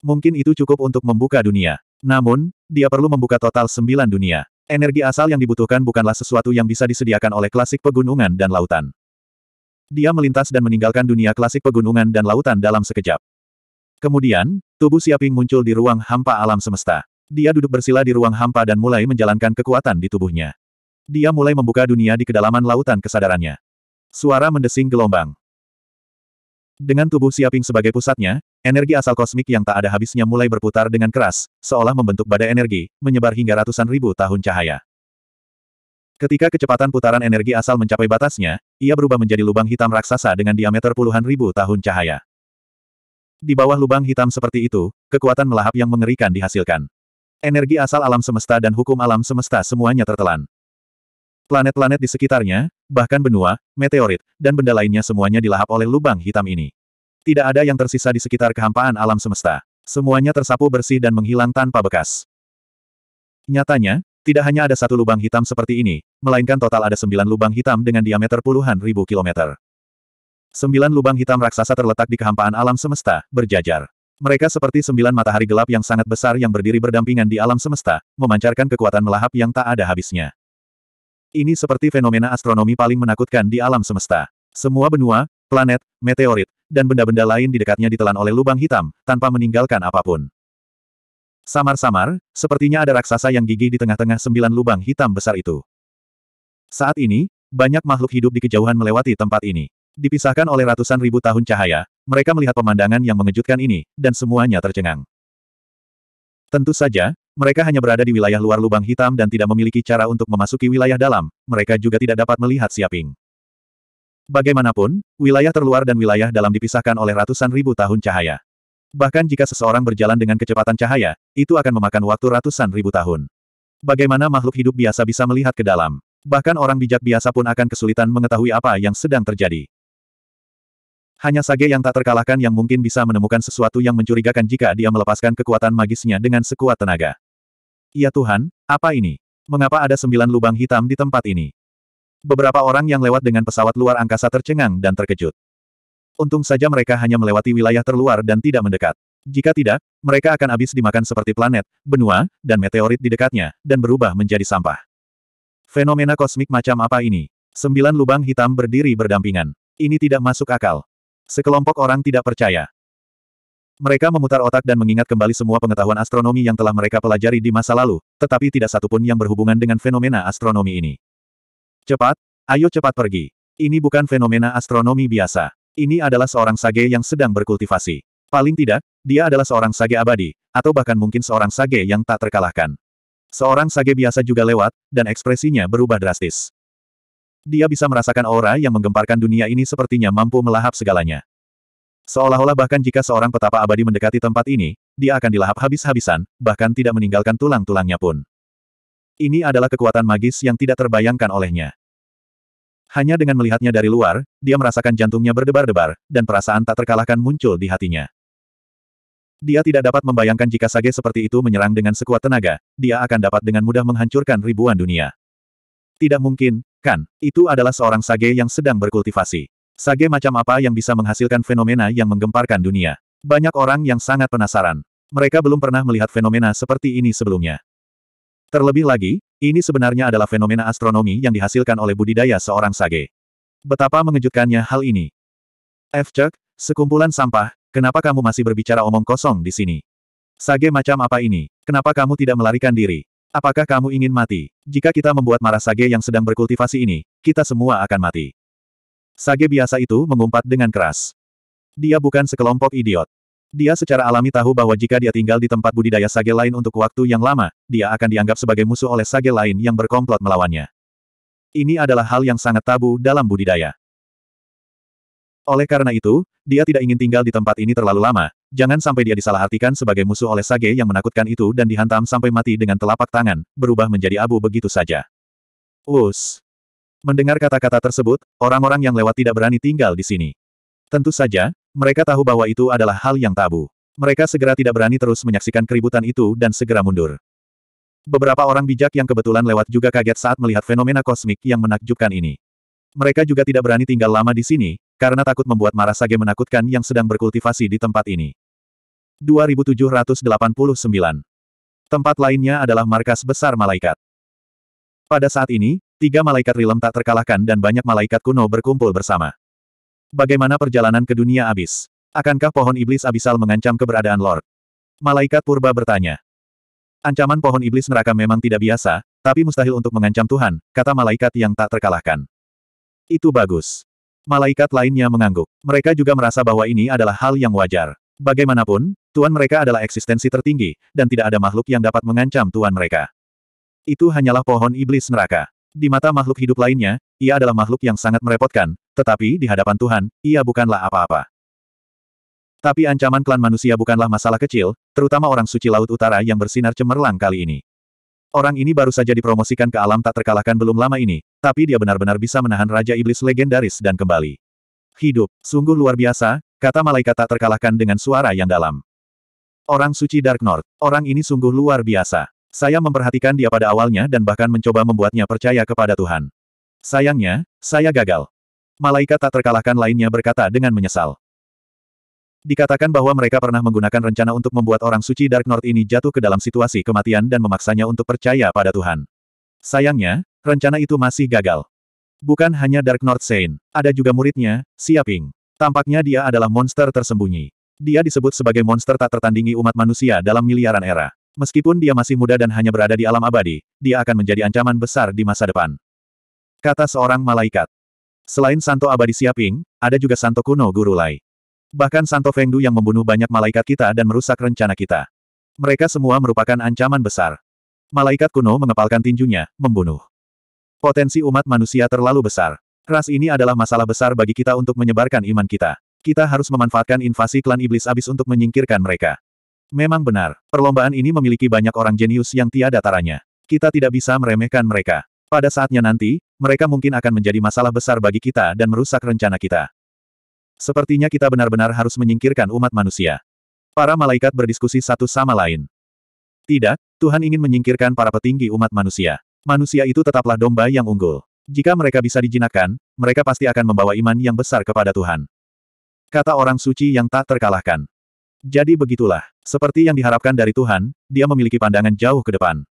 Speaker 1: Mungkin itu cukup untuk membuka dunia. Namun, dia perlu membuka total sembilan dunia. Energi asal yang dibutuhkan bukanlah sesuatu yang bisa disediakan oleh klasik pegunungan dan lautan. Dia melintas dan meninggalkan dunia klasik pegunungan dan lautan dalam sekejap. Kemudian, tubuh Siaping muncul di ruang hampa alam semesta. Dia duduk bersila di ruang hampa dan mulai menjalankan kekuatan di tubuhnya. Dia mulai membuka dunia di kedalaman lautan kesadarannya. Suara mendesing gelombang. Dengan tubuh Siaping sebagai pusatnya, Energi asal kosmik yang tak ada habisnya mulai berputar dengan keras, seolah membentuk badai energi, menyebar hingga ratusan ribu tahun cahaya. Ketika kecepatan putaran energi asal mencapai batasnya, ia berubah menjadi lubang hitam raksasa dengan diameter puluhan ribu tahun cahaya. Di bawah lubang hitam seperti itu, kekuatan melahap yang mengerikan dihasilkan. Energi asal alam semesta dan hukum alam semesta semuanya tertelan. Planet-planet di sekitarnya, bahkan benua, meteorit, dan benda lainnya semuanya dilahap oleh lubang hitam ini. Tidak ada yang tersisa di sekitar kehampaan alam semesta. Semuanya tersapu bersih dan menghilang tanpa bekas. Nyatanya, tidak hanya ada satu lubang hitam seperti ini, melainkan total ada sembilan lubang hitam dengan diameter puluhan ribu kilometer. Sembilan lubang hitam raksasa terletak di kehampaan alam semesta, berjajar. Mereka seperti sembilan matahari gelap yang sangat besar yang berdiri berdampingan di alam semesta, memancarkan kekuatan melahap yang tak ada habisnya. Ini seperti fenomena astronomi paling menakutkan di alam semesta. Semua benua, planet, meteorit, dan benda-benda lain di dekatnya ditelan oleh lubang hitam, tanpa meninggalkan apapun. Samar-samar, sepertinya ada raksasa yang gigi di tengah-tengah sembilan lubang hitam besar itu. Saat ini, banyak makhluk hidup di kejauhan melewati tempat ini. Dipisahkan oleh ratusan ribu tahun cahaya, mereka melihat pemandangan yang mengejutkan ini, dan semuanya tercengang. Tentu saja, mereka hanya berada di wilayah luar lubang hitam dan tidak memiliki cara untuk memasuki wilayah dalam, mereka juga tidak dapat melihat Siaping. Bagaimanapun, wilayah terluar dan wilayah dalam dipisahkan oleh ratusan ribu tahun cahaya. Bahkan jika seseorang berjalan dengan kecepatan cahaya, itu akan memakan waktu ratusan ribu tahun. Bagaimana makhluk hidup biasa bisa melihat ke dalam? Bahkan orang bijak biasa pun akan kesulitan mengetahui apa yang sedang terjadi. Hanya Sage yang tak terkalahkan yang mungkin bisa menemukan sesuatu yang mencurigakan jika dia melepaskan kekuatan magisnya dengan sekuat tenaga. Ya Tuhan, apa ini? Mengapa ada sembilan lubang hitam di tempat ini? Beberapa orang yang lewat dengan pesawat luar angkasa tercengang dan terkejut. Untung saja mereka hanya melewati wilayah terluar dan tidak mendekat. Jika tidak, mereka akan habis dimakan seperti planet, benua, dan meteorit di dekatnya, dan berubah menjadi sampah. Fenomena kosmik macam apa ini? Sembilan lubang hitam berdiri berdampingan. Ini tidak masuk akal. Sekelompok orang tidak percaya. Mereka memutar otak dan mengingat kembali semua pengetahuan astronomi yang telah mereka pelajari di masa lalu, tetapi tidak satupun yang berhubungan dengan fenomena astronomi ini. Cepat, ayo cepat pergi. Ini bukan fenomena astronomi biasa. Ini adalah seorang sage yang sedang berkultivasi. Paling tidak, dia adalah seorang sage abadi, atau bahkan mungkin seorang sage yang tak terkalahkan. Seorang sage biasa juga lewat, dan ekspresinya berubah drastis. Dia bisa merasakan aura yang menggemparkan dunia ini sepertinya mampu melahap segalanya. Seolah-olah bahkan jika seorang petapa abadi mendekati tempat ini, dia akan dilahap habis-habisan, bahkan tidak meninggalkan tulang-tulangnya pun. Ini adalah kekuatan magis yang tidak terbayangkan olehnya. Hanya dengan melihatnya dari luar, dia merasakan jantungnya berdebar-debar, dan perasaan tak terkalahkan muncul di hatinya. Dia tidak dapat membayangkan jika Sage seperti itu menyerang dengan sekuat tenaga, dia akan dapat dengan mudah menghancurkan ribuan dunia. Tidak mungkin, kan? Itu adalah seorang Sage yang sedang berkultivasi. Sage macam apa yang bisa menghasilkan fenomena yang menggemparkan dunia? Banyak orang yang sangat penasaran. Mereka belum pernah melihat fenomena seperti ini sebelumnya. Terlebih lagi, ini sebenarnya adalah fenomena astronomi yang dihasilkan oleh budidaya seorang sage. Betapa mengejutkannya hal ini. F. Chuck, sekumpulan sampah, kenapa kamu masih berbicara omong kosong di sini? Sage macam apa ini? Kenapa kamu tidak melarikan diri? Apakah kamu ingin mati? Jika kita membuat marah sage yang sedang berkultivasi ini, kita semua akan mati. Sage biasa itu mengumpat dengan keras. Dia bukan sekelompok idiot. Dia secara alami tahu bahwa jika dia tinggal di tempat budidaya sage lain untuk waktu yang lama, dia akan dianggap sebagai musuh oleh sage lain yang berkomplot melawannya. Ini adalah hal yang sangat tabu dalam budidaya. Oleh karena itu, dia tidak ingin tinggal di tempat ini terlalu lama, jangan sampai dia disalahartikan sebagai musuh oleh sage yang menakutkan itu dan dihantam sampai mati dengan telapak tangan, berubah menjadi abu begitu saja. Us. Mendengar kata-kata tersebut, orang-orang yang lewat tidak berani tinggal di sini. Tentu saja, mereka tahu bahwa itu adalah hal yang tabu. Mereka segera tidak berani terus menyaksikan keributan itu dan segera mundur. Beberapa orang bijak yang kebetulan lewat juga kaget saat melihat fenomena kosmik yang menakjubkan ini. Mereka juga tidak berani tinggal lama di sini, karena takut membuat marah Sage menakutkan yang sedang berkultivasi di tempat ini. 2789 Tempat lainnya adalah markas besar malaikat. Pada saat ini, tiga malaikat rilem tak terkalahkan dan banyak malaikat kuno berkumpul bersama. Bagaimana perjalanan ke dunia abis? Akankah pohon iblis abisal mengancam keberadaan Lord? Malaikat purba bertanya. Ancaman pohon iblis neraka memang tidak biasa, tapi mustahil untuk mengancam Tuhan, kata malaikat yang tak terkalahkan. Itu bagus. Malaikat lainnya mengangguk. Mereka juga merasa bahwa ini adalah hal yang wajar. Bagaimanapun, tuan mereka adalah eksistensi tertinggi, dan tidak ada makhluk yang dapat mengancam tuan mereka. Itu hanyalah pohon iblis neraka. Di mata makhluk hidup lainnya, ia adalah makhluk yang sangat merepotkan, tetapi di hadapan Tuhan, ia bukanlah apa-apa. Tapi ancaman klan manusia bukanlah masalah kecil, terutama orang suci Laut Utara yang bersinar cemerlang kali ini. Orang ini baru saja dipromosikan ke alam tak terkalahkan belum lama ini, tapi dia benar-benar bisa menahan Raja Iblis legendaris dan kembali. Hidup, sungguh luar biasa, kata malaikat tak terkalahkan dengan suara yang dalam. Orang suci Dark North, orang ini sungguh luar biasa. Saya memperhatikan dia pada awalnya dan bahkan mencoba membuatnya percaya kepada Tuhan. Sayangnya, saya gagal. Malaikat tak terkalahkan lainnya berkata dengan menyesal. Dikatakan bahwa mereka pernah menggunakan rencana untuk membuat orang suci Dark North ini jatuh ke dalam situasi kematian dan memaksanya untuk percaya pada Tuhan. Sayangnya, rencana itu masih gagal. Bukan hanya Dark North Saint, ada juga muridnya, Siaping. Tampaknya dia adalah monster tersembunyi. Dia disebut sebagai monster tak tertandingi umat manusia dalam miliaran era. Meskipun dia masih muda dan hanya berada di alam abadi, dia akan menjadi ancaman besar di masa depan. Kata seorang malaikat. Selain Santo Abadi Siaping, ada juga Santo Kuno Guru Lai. Bahkan Santo Fengdu yang membunuh banyak malaikat kita dan merusak rencana kita. Mereka semua merupakan ancaman besar. Malaikat kuno mengepalkan tinjunya, membunuh. Potensi umat manusia terlalu besar. Ras ini adalah masalah besar bagi kita untuk menyebarkan iman kita. Kita harus memanfaatkan invasi klan iblis abis untuk menyingkirkan mereka. Memang benar, perlombaan ini memiliki banyak orang jenius yang tiada taranya. Kita tidak bisa meremehkan mereka. Pada saatnya nanti, mereka mungkin akan menjadi masalah besar bagi kita dan merusak rencana kita. Sepertinya kita benar-benar harus menyingkirkan umat manusia. Para malaikat berdiskusi satu sama lain. Tidak, Tuhan ingin menyingkirkan para petinggi umat manusia. Manusia itu tetaplah domba yang unggul. Jika mereka bisa dijinakkan, mereka pasti akan membawa iman yang besar kepada Tuhan. Kata orang suci yang tak terkalahkan. Jadi begitulah, seperti yang diharapkan dari Tuhan, dia memiliki pandangan jauh ke depan.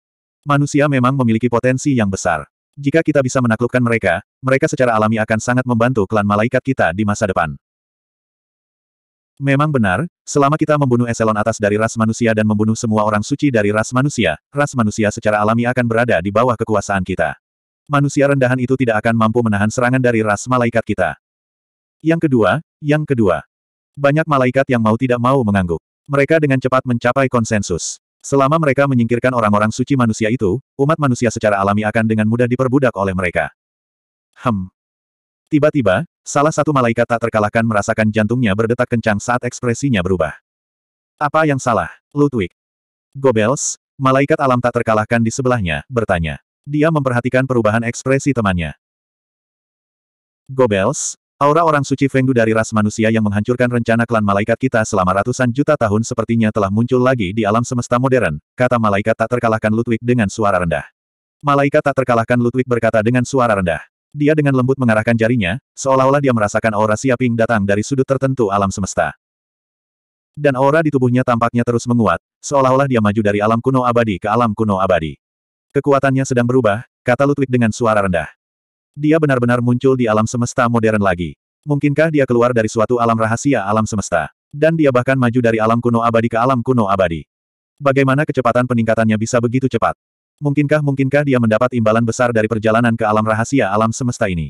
Speaker 1: Manusia memang memiliki potensi yang besar. Jika kita bisa menaklukkan mereka, mereka secara alami akan sangat membantu klan malaikat kita di masa depan. Memang benar, selama kita membunuh eselon atas dari ras manusia dan membunuh semua orang suci dari ras manusia, ras manusia secara alami akan berada di bawah kekuasaan kita. Manusia rendahan itu tidak akan mampu menahan serangan dari ras malaikat kita. Yang kedua, yang kedua. Banyak malaikat yang mau tidak mau mengangguk. Mereka dengan cepat mencapai konsensus. Selama mereka menyingkirkan orang-orang suci manusia itu, umat manusia secara alami akan dengan mudah diperbudak oleh mereka. Hem. Tiba-tiba, salah satu malaikat tak terkalahkan merasakan jantungnya berdetak kencang saat ekspresinya berubah. Apa yang salah, Ludwig? Gobels, malaikat alam tak terkalahkan di sebelahnya, bertanya. Dia memperhatikan perubahan ekspresi temannya. Gobels, Aura orang suci Fengdu dari ras manusia yang menghancurkan rencana klan malaikat kita selama ratusan juta tahun sepertinya telah muncul lagi di alam semesta modern, kata malaikat tak terkalahkan Ludwig dengan suara rendah. Malaikat tak terkalahkan Ludwig berkata dengan suara rendah. Dia dengan lembut mengarahkan jarinya, seolah-olah dia merasakan aura siaping datang dari sudut tertentu alam semesta. Dan aura di tubuhnya tampaknya terus menguat, seolah-olah dia maju dari alam kuno abadi ke alam kuno abadi. Kekuatannya sedang berubah, kata Ludwig dengan suara rendah. Dia benar-benar muncul di alam semesta modern lagi. Mungkinkah dia keluar dari suatu alam rahasia alam semesta? Dan dia bahkan maju dari alam kuno abadi ke alam kuno abadi. Bagaimana kecepatan peningkatannya bisa begitu cepat? Mungkinkah mungkinkah dia mendapat imbalan besar dari perjalanan ke alam rahasia alam semesta ini?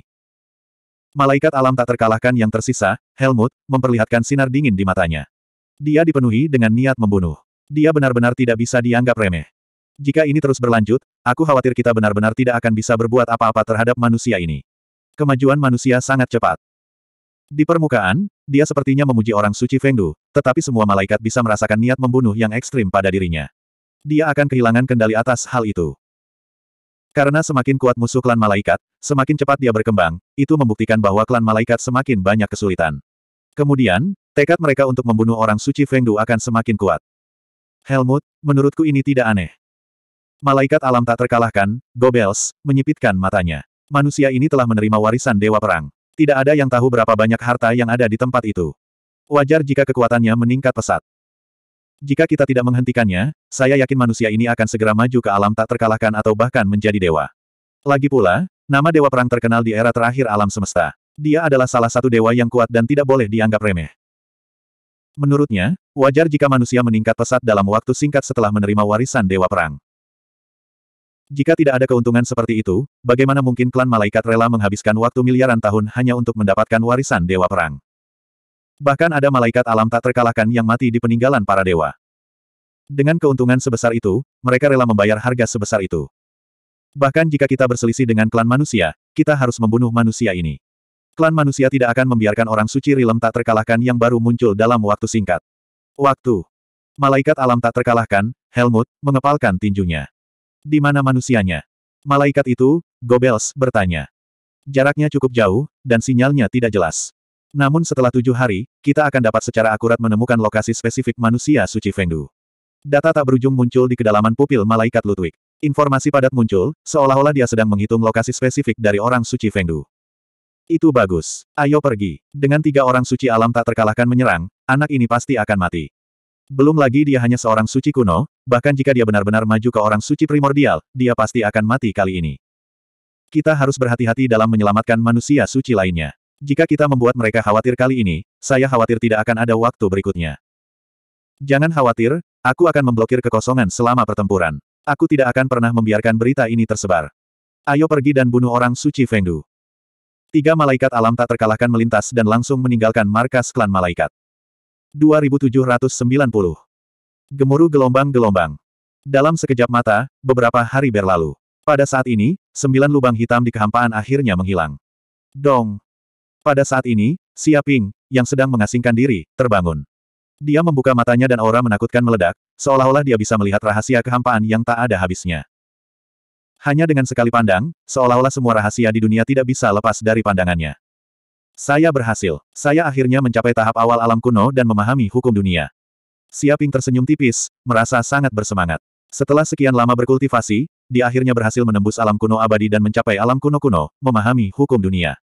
Speaker 1: Malaikat alam tak terkalahkan yang tersisa, Helmut, memperlihatkan sinar dingin di matanya. Dia dipenuhi dengan niat membunuh. Dia benar-benar tidak bisa dianggap remeh. Jika ini terus berlanjut, aku khawatir kita benar-benar tidak akan bisa berbuat apa-apa terhadap manusia ini. Kemajuan manusia sangat cepat. Di permukaan, dia sepertinya memuji orang suci Fengdu, tetapi semua malaikat bisa merasakan niat membunuh yang ekstrim pada dirinya. Dia akan kehilangan kendali atas hal itu. Karena semakin kuat musuh klan malaikat, semakin cepat dia berkembang, itu membuktikan bahwa klan malaikat semakin banyak kesulitan. Kemudian, tekad mereka untuk membunuh orang suci Fengdu akan semakin kuat. Helmut, menurutku ini tidak aneh. Malaikat alam tak terkalahkan, Gobels, menyipitkan matanya. Manusia ini telah menerima warisan Dewa Perang. Tidak ada yang tahu berapa banyak harta yang ada di tempat itu. Wajar jika kekuatannya meningkat pesat. Jika kita tidak menghentikannya, saya yakin manusia ini akan segera maju ke alam tak terkalahkan atau bahkan menjadi dewa. Lagi pula, nama Dewa Perang terkenal di era terakhir alam semesta. Dia adalah salah satu dewa yang kuat dan tidak boleh dianggap remeh. Menurutnya, wajar jika manusia meningkat pesat dalam waktu singkat setelah menerima warisan Dewa Perang. Jika tidak ada keuntungan seperti itu, bagaimana mungkin klan malaikat rela menghabiskan waktu miliaran tahun hanya untuk mendapatkan warisan dewa perang? Bahkan ada malaikat alam tak terkalahkan yang mati di peninggalan para dewa. Dengan keuntungan sebesar itu, mereka rela membayar harga sebesar itu. Bahkan jika kita berselisih dengan klan manusia, kita harus membunuh manusia ini. Klan manusia tidak akan membiarkan orang suci rilem tak terkalahkan yang baru muncul dalam waktu singkat. Waktu. Malaikat alam tak terkalahkan, Helmut, mengepalkan tinjunya. Di mana manusianya? Malaikat itu, Gobels, bertanya. Jaraknya cukup jauh, dan sinyalnya tidak jelas. Namun setelah tujuh hari, kita akan dapat secara akurat menemukan lokasi spesifik manusia suci Fengdu. Data tak berujung muncul di kedalaman pupil malaikat Ludwig. Informasi padat muncul, seolah-olah dia sedang menghitung lokasi spesifik dari orang suci Fengdu. Itu bagus. Ayo pergi. Dengan tiga orang suci alam tak terkalahkan menyerang, anak ini pasti akan mati. Belum lagi dia hanya seorang suci kuno, bahkan jika dia benar-benar maju ke orang suci primordial, dia pasti akan mati kali ini. Kita harus berhati-hati dalam menyelamatkan manusia suci lainnya. Jika kita membuat mereka khawatir kali ini, saya khawatir tidak akan ada waktu berikutnya. Jangan khawatir, aku akan memblokir kekosongan selama pertempuran. Aku tidak akan pernah membiarkan berita ini tersebar. Ayo pergi dan bunuh orang suci Fengdu. Tiga malaikat alam tak terkalahkan melintas dan langsung meninggalkan markas klan malaikat. 2790. Gemuruh gelombang-gelombang. Dalam sekejap mata, beberapa hari berlalu. Pada saat ini, sembilan lubang hitam di kehampaan akhirnya menghilang. Dong. Pada saat ini, Xia Ping, yang sedang mengasingkan diri, terbangun. Dia membuka matanya dan aura menakutkan meledak, seolah-olah dia bisa melihat rahasia kehampaan yang tak ada habisnya. Hanya dengan sekali pandang, seolah-olah semua rahasia di dunia tidak bisa lepas dari pandangannya. Saya berhasil. Saya akhirnya mencapai tahap awal alam kuno dan memahami hukum dunia. Siaping tersenyum tipis, merasa sangat bersemangat. Setelah sekian lama berkultivasi, dia akhirnya berhasil menembus alam kuno abadi dan mencapai alam kuno-kuno, memahami hukum dunia.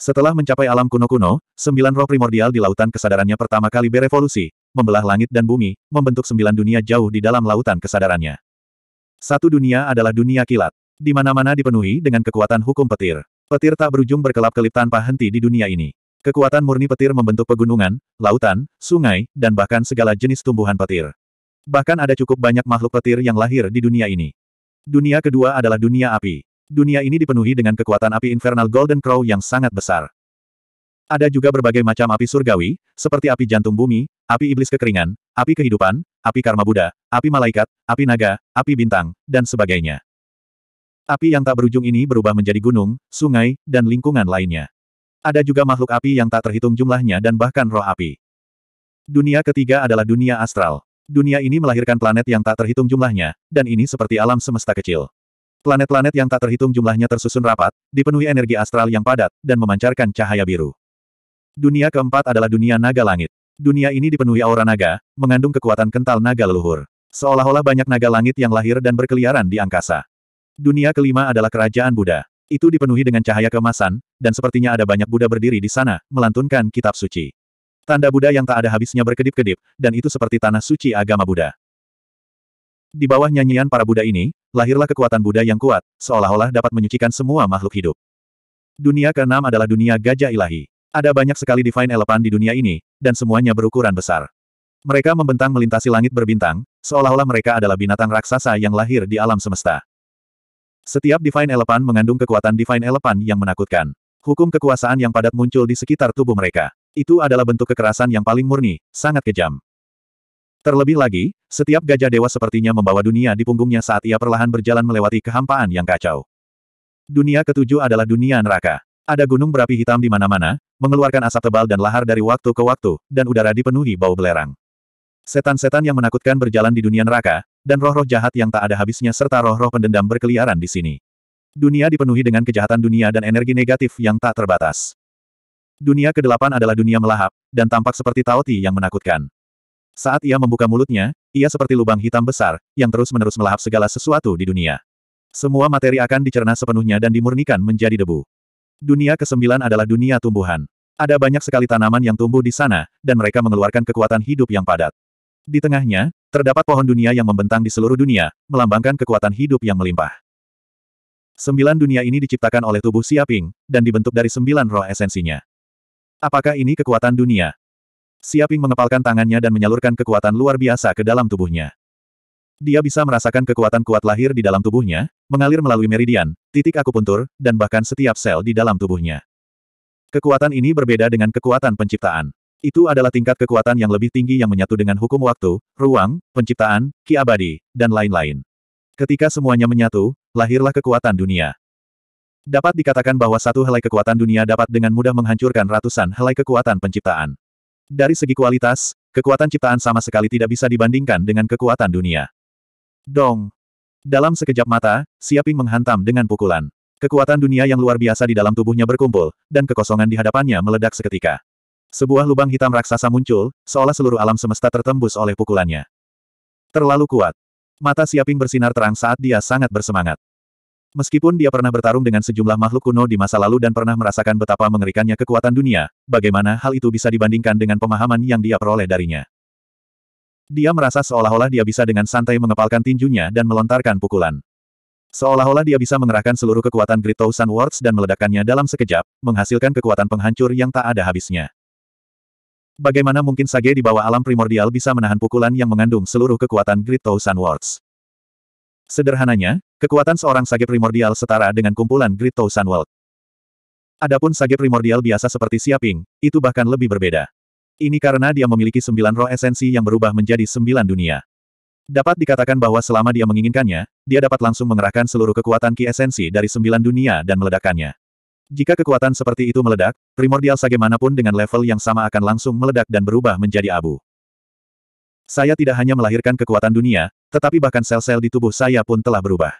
Speaker 1: Setelah mencapai alam kuno-kuno, sembilan roh primordial di lautan kesadarannya pertama kali berevolusi, membelah langit dan bumi, membentuk sembilan dunia jauh di dalam lautan kesadarannya. Satu dunia adalah dunia kilat, di mana-mana dipenuhi dengan kekuatan hukum petir. Petir tak berujung berkelap-kelip tanpa henti di dunia ini. Kekuatan murni petir membentuk pegunungan, lautan, sungai, dan bahkan segala jenis tumbuhan petir. Bahkan ada cukup banyak makhluk petir yang lahir di dunia ini. Dunia kedua adalah dunia api. Dunia ini dipenuhi dengan kekuatan api infernal Golden Crow yang sangat besar. Ada juga berbagai macam api surgawi, seperti api jantung bumi, api iblis kekeringan, api kehidupan, api karma Buddha, api malaikat, api naga, api bintang, dan sebagainya. Api yang tak berujung ini berubah menjadi gunung, sungai, dan lingkungan lainnya. Ada juga makhluk api yang tak terhitung jumlahnya dan bahkan roh api. Dunia ketiga adalah dunia astral. Dunia ini melahirkan planet yang tak terhitung jumlahnya, dan ini seperti alam semesta kecil. Planet-planet yang tak terhitung jumlahnya tersusun rapat, dipenuhi energi astral yang padat, dan memancarkan cahaya biru. Dunia keempat adalah dunia naga langit. Dunia ini dipenuhi aura naga, mengandung kekuatan kental naga leluhur. Seolah-olah banyak naga langit yang lahir dan berkeliaran di angkasa. Dunia kelima adalah kerajaan Buddha. Itu dipenuhi dengan cahaya kemasan, dan sepertinya ada banyak Buddha berdiri di sana, melantunkan kitab suci. Tanda Buddha yang tak ada habisnya berkedip-kedip, dan itu seperti tanah suci agama Buddha. Di bawah nyanyian para Buddha ini, lahirlah kekuatan Buddha yang kuat, seolah-olah dapat menyucikan semua makhluk hidup. Dunia keenam adalah dunia gajah ilahi. Ada banyak sekali divine elephant di dunia ini, dan semuanya berukuran besar. Mereka membentang melintasi langit berbintang, seolah-olah mereka adalah binatang raksasa yang lahir di alam semesta. Setiap Divine Elephant mengandung kekuatan Divine Elephant yang menakutkan. Hukum kekuasaan yang padat muncul di sekitar tubuh mereka. Itu adalah bentuk kekerasan yang paling murni, sangat kejam. Terlebih lagi, setiap gajah dewa sepertinya membawa dunia di punggungnya saat ia perlahan berjalan melewati kehampaan yang kacau. Dunia ketujuh adalah dunia neraka. Ada gunung berapi hitam di mana-mana, mengeluarkan asap tebal dan lahar dari waktu ke waktu, dan udara dipenuhi bau belerang. Setan-setan yang menakutkan berjalan di dunia neraka, dan roh-roh jahat yang tak ada habisnya serta roh-roh pendendam berkeliaran di sini. Dunia dipenuhi dengan kejahatan dunia dan energi negatif yang tak terbatas. Dunia ke kedelapan adalah dunia melahap, dan tampak seperti Taoti yang menakutkan. Saat ia membuka mulutnya, ia seperti lubang hitam besar, yang terus-menerus melahap segala sesuatu di dunia. Semua materi akan dicerna sepenuhnya dan dimurnikan menjadi debu. Dunia ke kesembilan adalah dunia tumbuhan. Ada banyak sekali tanaman yang tumbuh di sana, dan mereka mengeluarkan kekuatan hidup yang padat. Di tengahnya, terdapat pohon dunia yang membentang di seluruh dunia, melambangkan kekuatan hidup yang melimpah. Sembilan dunia ini diciptakan oleh tubuh Siaping, dan dibentuk dari sembilan roh esensinya. Apakah ini kekuatan dunia? Siaping mengepalkan tangannya dan menyalurkan kekuatan luar biasa ke dalam tubuhnya. Dia bisa merasakan kekuatan kuat lahir di dalam tubuhnya, mengalir melalui meridian, titik akupuntur, dan bahkan setiap sel di dalam tubuhnya. Kekuatan ini berbeda dengan kekuatan penciptaan. Itu adalah tingkat kekuatan yang lebih tinggi yang menyatu dengan hukum waktu, ruang, penciptaan, ki abadi, dan lain-lain. Ketika semuanya menyatu, lahirlah kekuatan dunia. Dapat dikatakan bahwa satu helai kekuatan dunia dapat dengan mudah menghancurkan ratusan helai kekuatan penciptaan. Dari segi kualitas, kekuatan ciptaan sama sekali tidak bisa dibandingkan dengan kekuatan dunia. Dong! Dalam sekejap mata, Siaping menghantam dengan pukulan. Kekuatan dunia yang luar biasa di dalam tubuhnya berkumpul, dan kekosongan di hadapannya meledak seketika. Sebuah lubang hitam raksasa muncul, seolah seluruh alam semesta tertembus oleh pukulannya. Terlalu kuat. Mata Siaping bersinar terang saat dia sangat bersemangat. Meskipun dia pernah bertarung dengan sejumlah makhluk kuno di masa lalu dan pernah merasakan betapa mengerikannya kekuatan dunia, bagaimana hal itu bisa dibandingkan dengan pemahaman yang dia peroleh darinya. Dia merasa seolah-olah dia bisa dengan santai mengepalkan tinjunya dan melontarkan pukulan. Seolah-olah dia bisa mengerahkan seluruh kekuatan Great Thousand Words dan meledakkannya dalam sekejap, menghasilkan kekuatan penghancur yang tak ada habisnya. Bagaimana mungkin Sage di bawah alam primordial bisa menahan pukulan yang mengandung seluruh kekuatan Great Thousand Worlds? Sederhananya, kekuatan seorang Sage primordial setara dengan kumpulan Great Thousand World. Adapun Sage primordial biasa seperti Siaping, itu bahkan lebih berbeda. Ini karena dia memiliki sembilan roh esensi yang berubah menjadi sembilan dunia. Dapat dikatakan bahwa selama dia menginginkannya, dia dapat langsung mengerahkan seluruh kekuatan ki esensi dari sembilan dunia dan meledakkannya. Jika kekuatan seperti itu meledak, primordial manapun dengan level yang sama akan langsung meledak dan berubah menjadi abu. Saya tidak hanya melahirkan kekuatan dunia, tetapi bahkan sel-sel di tubuh saya pun telah berubah.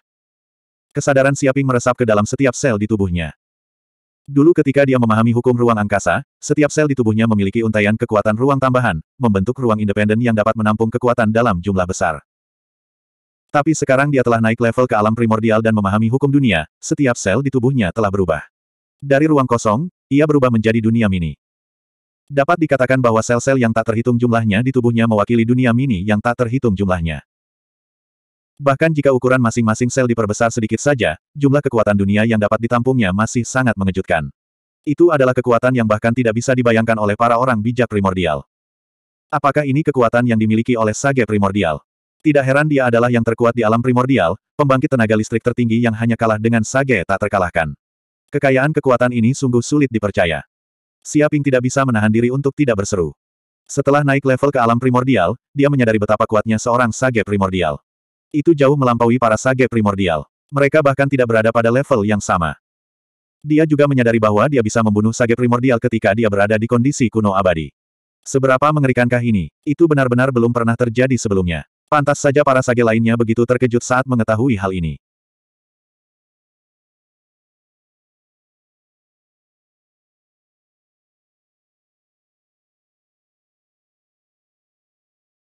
Speaker 1: Kesadaran Siaping meresap ke dalam setiap sel di tubuhnya. Dulu ketika dia memahami hukum ruang angkasa, setiap sel di tubuhnya memiliki untaian kekuatan ruang tambahan, membentuk ruang independen yang dapat menampung kekuatan dalam jumlah besar. Tapi sekarang dia telah naik level ke alam primordial dan memahami hukum dunia, setiap sel di tubuhnya telah berubah. Dari ruang kosong, ia berubah menjadi dunia mini. Dapat dikatakan bahwa sel-sel yang tak terhitung jumlahnya di tubuhnya mewakili dunia mini yang tak terhitung jumlahnya. Bahkan jika ukuran masing-masing sel diperbesar sedikit saja, jumlah kekuatan dunia yang dapat ditampungnya masih sangat mengejutkan. Itu adalah kekuatan yang bahkan tidak bisa dibayangkan oleh para orang bijak primordial. Apakah ini kekuatan yang dimiliki oleh Sage primordial? Tidak heran dia adalah yang terkuat di alam primordial, pembangkit tenaga listrik tertinggi yang hanya kalah dengan Sage tak terkalahkan. Kekayaan kekuatan ini sungguh sulit dipercaya. Siaping tidak bisa menahan diri untuk tidak berseru. Setelah naik level ke alam primordial, dia menyadari betapa kuatnya seorang sage primordial. Itu jauh melampaui para sage primordial. Mereka bahkan tidak berada pada level yang sama. Dia juga menyadari bahwa dia bisa membunuh sage primordial ketika dia berada di kondisi kuno abadi. Seberapa mengerikankah ini? Itu benar-benar belum pernah terjadi sebelumnya. Pantas saja para sage lainnya begitu terkejut saat mengetahui hal ini.